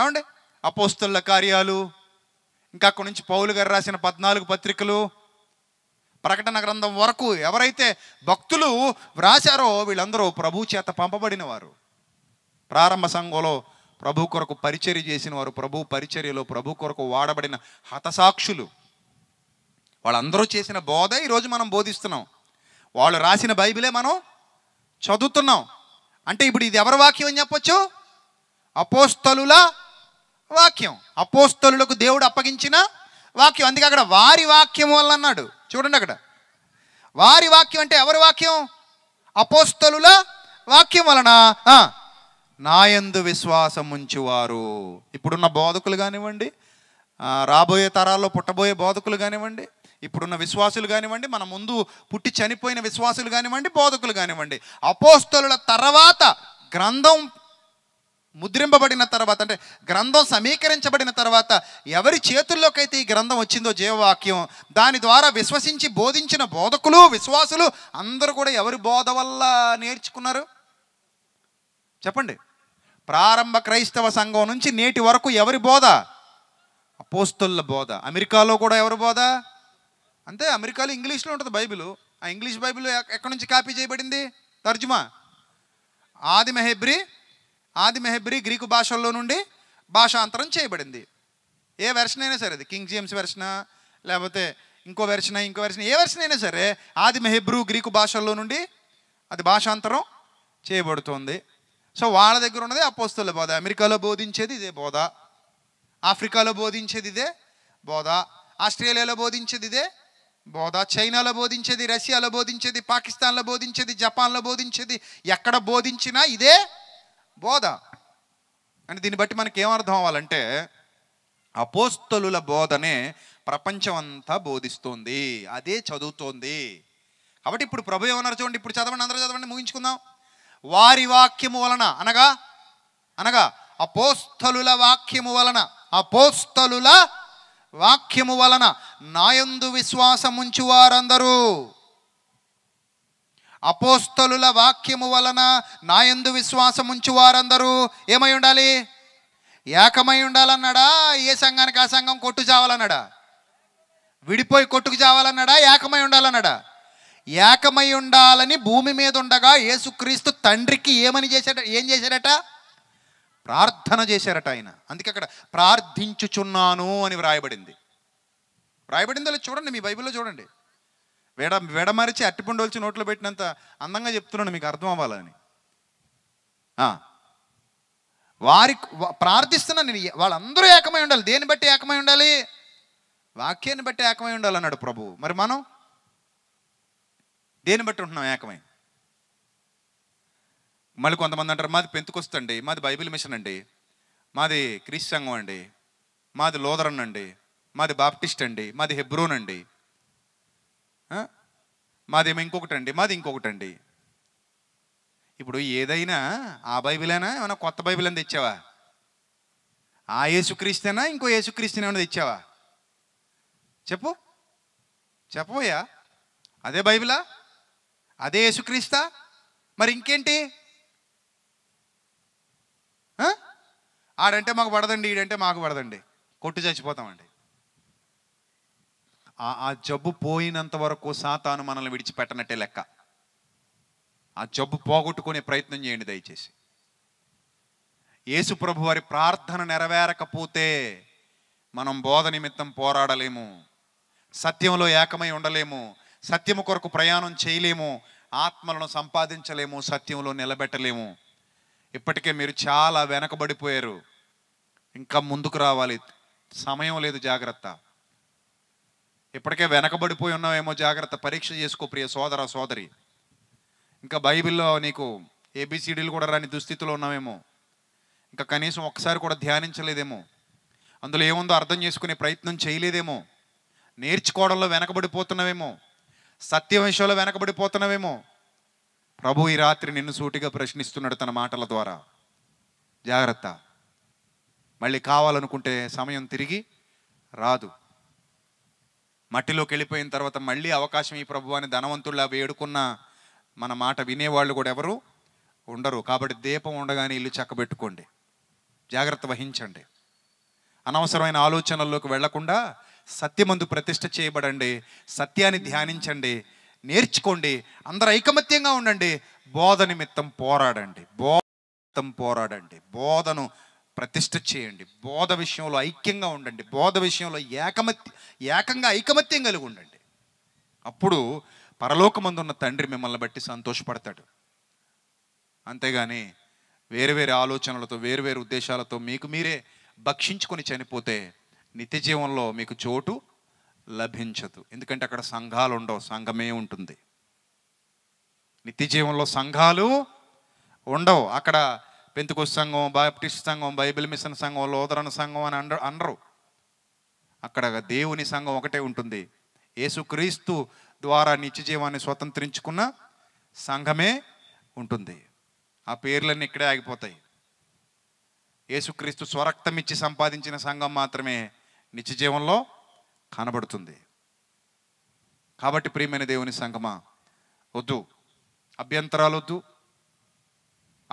ఏమండి అపోస్తుల కార్యాలు ఇంకా అక్కడి నుంచి పౌలు గారు రాసిన పద్నాలుగు పత్రికలు ప్రకటన గ్రంథం వరకు ఎవరైతే భక్తులు వ్రాశారో వీళ్ళందరూ ప్రభు చేత పంపబడిన వారు ప్రారంభ సంఘంలో ప్రభు కొరకు పరిచర్య చేసిన వారు ప్రభు పరిచర్యలో ప్రభు కొరకు వాడబడిన హతసాక్షులు వాళ్ళందరూ చేసిన బోధ ఈరోజు మనం బోధిస్తున్నాం వాళ్ళు రాసిన బైబిలే మనం చదువుతున్నాం అంటే ఇప్పుడు ఇది ఎవరి వాక్యం అని చెప్పొచ్చు అపోస్తలుల వాక్యం అపోస్తలులకు దేవుడు అప్పగించిన వాక్యం అందుకే అక్కడ వారి వాక్యం వల్ల అన్నాడు చూడండి అక్కడ వారి వాక్యం అంటే ఎవరి వాక్యం అపోస్తలుల వాక్యం వలన నాయందు విశ్వాసం ఉంచువారు ఇప్పుడున్న బోధకులు కానివ్వండి రాబోయే తరాల్లో పుట్టబోయే బోధకులు కానివ్వండి ఇప్పుడున్న విశ్వాసులు కానివ్వండి మన ముందు పుట్టి చనిపోయిన విశ్వాసులు కానివ్వండి బోధకులు కానివ్వండి అపోస్తలుల తర్వాత గ్రంథం ముద్రింపబడిన తర్వాత అంటే గ్రంథం సమీకరించబడిన తర్వాత ఎవరి చేతుల్లోకైతే ఈ గ్రంథం వచ్చిందో జీవవాక్యం దాని ద్వారా విశ్వసించి బోధించిన బోధకులు విశ్వాసులు అందరూ కూడా ఎవరి బోధ వల్ల నేర్చుకున్నారు చెప్పండి ప్రారంభ క్రైస్తవ సంఘం నుంచి నేటి వరకు ఎవరి బోధ అపోస్తుల బోధ అమెరికాలో కూడా ఎవరి బోధ అంతే అమెరికాలో ఇంగ్లీష్లో ఉంటుంది బైబిల్ ఆ ఇంగ్లీష్ బైబిల్ ఎక్కడి నుంచి కాపీ చేయబడింది తర్జుమా ఆది మెహెబ్రి ఆది మెహెబ్రి గ్రీకు భాషల్లో నుండి భాషాంతరం చేయబడింది ఏ వెర్షన్ అయినా సరే అది కింగ్ జేమ్స్ వెర్షన్ లేకపోతే ఇంకో వెర్షన్ ఇంకో వెర్షన్ ఏ వెర్షన్ అయినా సరే ఆది మెహెబ్రు గ్రీకు భాషల్లో నుండి అది భాషాంతరం చేయబడుతుంది సో వాళ్ళ దగ్గర ఉన్నది అపోస్తుల బోధ అమెరికాలో బోధించేది ఇదే బోధ ఆఫ్రికాలో బోధించేది ఇదే బోధ ఆస్ట్రేలియాలో బోధించేది ఇదే బోధ చైనాలో బోధించేది రష్యాలో బోధించేది పాకిస్తాన్లో బోధించేది జపాన్లో బోధించేది ఎక్కడ బోధించినా ఇదే బోధ అని దీన్ని బట్టి మనకి ఏమర్థం అవ్వాలంటే అపోస్తలుల బోధనే ప్రపంచం అంతా బోధిస్తుంది అదే చదువుతోంది కాబట్టి ఇప్పుడు ప్రభు ఏమన్నారు చూడండి ఇప్పుడు చదవండి అందరూ చదవండి ముగించుకుందాం వారి వాక్యము వలన అనగా అనగా అపోస్తలుల వాక్యము వలన అపోస్తలుల వాక్యము వలన నాయందు విశ్వాసముంచు వారందరూ అపోస్తలుల వాక్యము వలన నాయందు విశ్వాసముంచు వారందరూ ఏమై ఉండాలి ఏకమై ఉండాలన్నాడా ఏ సంఘానికి ఆ సంఘం కొట్టు చావాలన్నాడా విడిపోయి కొట్టుకు చావాలన్నాడా ఏకమై ఉండాలన్నాడా ఏకమై ఉండాలని భూమి మీద ఉండగా యేసుక్రీస్తు తండ్రికి ఏమని చేశాడ ఏం చేశాడట ప్రార్థన చేశారట ఆయన అందుకే అక్కడ ప్రార్థించుచున్నాను అని వ్రాయబడింది వ్రాయబడిందో చూడండి మీ బైబిల్లో చూడండి వేడ వెడమరిచి అట్టిపండోల్చి నోట్లో పెట్టినంత అందంగా చెప్తున్నాను మీకు అర్థం అవ్వాలని వారి ప్రార్థిస్తున్నా నేను వాళ్ళందరూ ఏకమై ఉండాలి దేన్ని బట్టి ఏకమై ఉండాలి వాక్యాన్ని బట్టి ఏకమై ఉండాలి అన్నాడు ప్రభువు మరి మనం దేన్ని బట్టి ఉంటున్నాం ఏకమై మళ్ళీ కొంతమంది అంటారు మాది పెంతుకొస్తండి మాది బైబిల్ మిషన్ అండి మాది క్రీస్ సంఘం అండి మాది లోదరన్ అండి మాది బాప్టిస్ట్ అండి మాది హెబ్రోన్ అండి మాదేమో ఇంకొకటి అండి మాది ఇంకొకటి అండి ఇప్పుడు ఏదైనా ఆ బైబిలేనా ఏమైనా కొత్త బైబిల్ అని తెచ్చావా ఆ యేసుక్రీస్తేనా ఇంకో యేసుక్రీస్తుని ఏమైనా తెచ్చావా చెప్పు చెప్పబోయా అదే బైబిలా అదే యేసుక్రీస్తా మరి ఇంకేంటి ఆడంటే మాకు పడదండి ఈడంటే మాకు పడదండి కొట్టు చచ్చిపోతామండి ఆ జబ్బు పోయినంత వరకు సాతాను మనల్ని విడిచిపెట్టనట్టే లెక్క ఆ జబ్బు పోగొట్టుకునే ప్రయత్నం చేయండి దయచేసి యేసు ప్రభు వారి ప్రార్థన నెరవేరకపోతే మనం బోధ నిమిత్తం పోరాడలేము సత్యంలో ఏకమై ఉండలేము సత్యము కొరకు ప్రయాణం చేయలేము ఆత్మలను సంపాదించలేము సత్యంలో నిలబెట్టలేము ఇప్పటికే మీరు చాలా వెనకబడిపోయారు ఇంకా ముందుకు రావాలి సమయం లేదు జాగ్రత్త ఇప్పటికే వెనకబడిపోయి ఉన్నావేమో జాగ్రత్త పరీక్ష చేసుకో ప్రియ సోదర సోదరి ఇంకా బైబిల్లో నీకు ఏబిసిడీలు కూడా రాని దుస్థితిలో ఉన్నావేమో ఇంకా కనీసం ఒక్కసారి కూడా ధ్యానించలేదేమో అందులో ఏముందో అర్థం చేసుకునే ప్రయత్నం చేయలేదేమో నేర్చుకోవడంలో వెనకబడిపోతున్నావేమో సత్య విషయంలో వెనకబడిపోతున్నావేమో ప్రభు ఈ రాత్రి నిన్ను సూటిగా ప్రశ్నిస్తున్నాడు తన మాటల ద్వారా జాగ్రత్త మళ్ళీ కావాలనుకుంటే సమయం తిరిగి రాదు మట్టిలోకి వెళ్ళిపోయిన తర్వాత మళ్ళీ అవకాశం ఈ ప్రభు అని ధనవంతుల్లా అవి మన మాట వినేవాళ్ళు కూడా ఎవరు ఉండరు కాబట్టి దీపం ఉండగానే ఇల్లు చక్కబెట్టుకోండి జాగ్రత్త వహించండి అనవసరమైన ఆలోచనల్లోకి వెళ్లకుండా సత్యమందు ప్రతిష్ట చేయబడండి సత్యాన్ని ధ్యానించండి నేర్చుకోండి అందరు ఐకమత్యంగా ఉండండి బోధ నిమిత్తం పోరాడండి బోధం పోరాడండి బోధను ప్రతిష్ట చేయండి బోధ విషయంలో ఐక్యంగా ఉండండి బోధ విషయంలో ఏకమత్య ఏకంగా ఐకమత్యం కలిగి ఉండండి అప్పుడు పరలోకమందున్న తండ్రి మిమ్మల్ని బట్టి సంతోషపడతాడు అంతేగాని వేరు వేరు ఆలోచనలతో వేరు వేరు ఉద్దేశాలతో మీకు మీరే భక్షించుకొని చనిపోతే నిత్య జీవంలో మీకు చోటు లభించదు ఎందుకంటే అక్కడ సంఘాలు ఉండవు సంఘమే ఉంటుంది నిత్య జీవంలో సంఘాలు ఉండవు అక్కడ పెంతుకు సంఘం బాప్టిస్ట్ సంఘం బైబిల్ మిషన్ సంఘం లోదరణ సంఘం అని అండ అనరు అక్కడ దేవుని సంఘం ఒకటే ఉంటుంది యేసుక్రీస్తు ద్వారా నిత్య జీవాన్ని స్వతంత్రించుకున్న సంఘమే ఉంటుంది ఆ పేర్లన్నీ ఇక్కడే ఆగిపోతాయి యేసుక్రీస్తు స్వరక్తం ఇచ్చి సంపాదించిన సంఘం మాత్రమే నిత్య జీవంలో కనబడుతుంది కాబట్టి ప్రియమైన దేవుని సంగమా వద్దు అభ్యంతరాలు వద్దు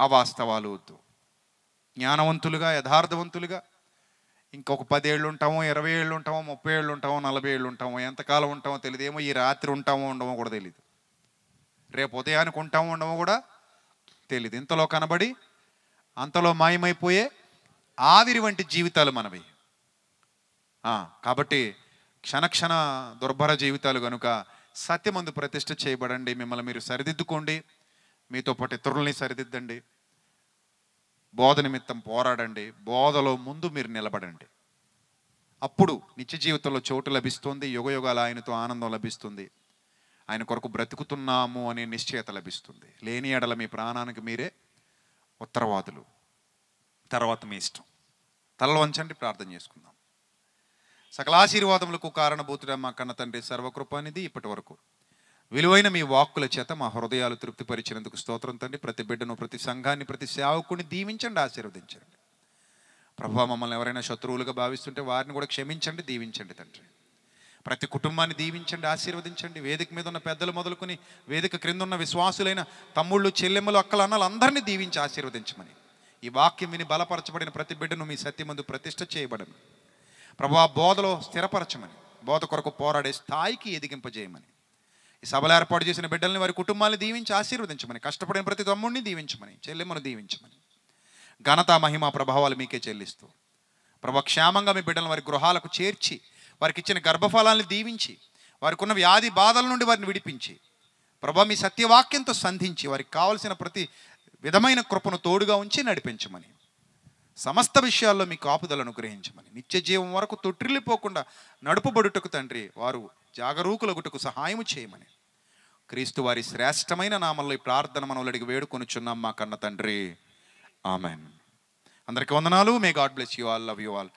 అవాస్తవాలు వద్దు జ్ఞానవంతులుగా యథార్థవంతులుగా ఇంకొక పదేళ్ళు ఉంటామో ఇరవై ఏళ్ళు ఉంటామో ముప్పై ఏళ్ళు ఉంటామో నలభై ఏళ్ళు ఉంటామో ఎంతకాలం ఉంటామో తెలియదేమో ఈ రాత్రి ఉంటామో ఉండమో కూడా తెలియదు రేపు ఉదయానికి ఉంటామో ఉండమో కూడా తెలియదు ఇంతలో కనబడి అంతలో మాయమైపోయే ఆవిరి వంటి జీవితాలు మనవి కాబట్టి క్షణక్షణ దుర్భర జీవితాలు కనుక సత్యమందు ప్రతిష్ట చేయబడండి మిమ్మల్ని మీరు సరిదిద్దుకోండి మీతో పాటు ఇతరుల్ని సరిదిద్దండి బోధ నిమిత్తం పోరాడండి బోధలో ముందు మీరు నిలబడండి అప్పుడు నిత్య జీవితంలో చోటు లభిస్తుంది యుగయుగాల ఆయనతో ఆనందం లభిస్తుంది ఆయన కొరకు బ్రతుకుతున్నాము అనే నిశ్చయత లభిస్తుంది లేని ఎడల మీ ప్రాణానికి మీరే ఉత్తరవాదులు తర్వాత మీ ఇష్టం తలలో ప్రార్థన చేసుకుందాం సకల ఆశీర్వాదములకు కారణభూతుడ మా కన్న తండ్రి సర్వకృపానిది ఇప్పటి వరకు విలువైన మీ వాక్కుల చేత మా హృదయాలు తృప్తిపరిచినందుకు స్తోత్రం తండ్రి ప్రతి బిడ్డను ప్రతి సంఘాన్ని ప్రతి సేవకుని దీవించండి ఆశీర్వదించండి ప్రభావ మమ్మల్ని ఎవరైనా శత్రువులుగా భావిస్తుంటే వారిని కూడా క్షమించండి దీవించండి తండ్రి ప్రతి కుటుంబాన్ని దీవించండి ఆశీర్వదించండి వేదిక మీద ఉన్న పెద్దలు మొదలుకొని వేదిక క్రింద ఉన్న విశ్వాసులైన తమ్ముళ్ళు చెల్లెమ్మలు అక్కలు అన్నలు అందరినీ దీవించి ఆశీర్వదించమని ఈ వాక్యం విని బలపరచబడిన ప్రతి బిడ్డను మీ సత్యమందు ప్రతిష్ట చేయబడను ప్రభా బోధలో స్థిరపరచమని బోధ కొరకు పోరాడే స్థాయికి ఎదిగింపజేయమని ఈ సభలు ఏర్పాటు చేసిన బిడ్డల్ని వారి కుటుంబాన్ని దీవించి ఆశీర్వదించమని కష్టపడిన ప్రతి తమ్ముడిని దీవించమని చెల్లెమ్మను దీవించమని ఘనత మహిమ ప్రభావాలు మీకే చెల్లిస్తూ ప్రభా క్షేమంగా మీ బిడ్డలను వారి గృహాలకు చేర్చి వారికి ఇచ్చిన గర్భఫలాన్ని దీవించి వారికి ఉన్న వ్యాధి బాధల నుండి వారిని విడిపించి ప్రభా మీ సత్యవాక్యంతో సంధించి వారికి కావలసిన ప్రతి విధమైన కృపను తోడుగా ఉంచి నడిపించమని సమస్త విషయాల్లో మీకు కాపుదలను అనుగ్రహించమని నిత్య జీవం వరకు తొట్టిల్లిపోకుండా నడుపుబడుటకు తండ్రి వారు జాగరూకులగుటకు సహాయం చేయమని క్రీస్తు వారి శ్రేష్టమైన నామంలో ఈ ప్రార్థన మనవులడికి చున్నాం మా కన్న తండ్రి ఆమెన్ అందరికీ వందనాలు may God bless you all love you all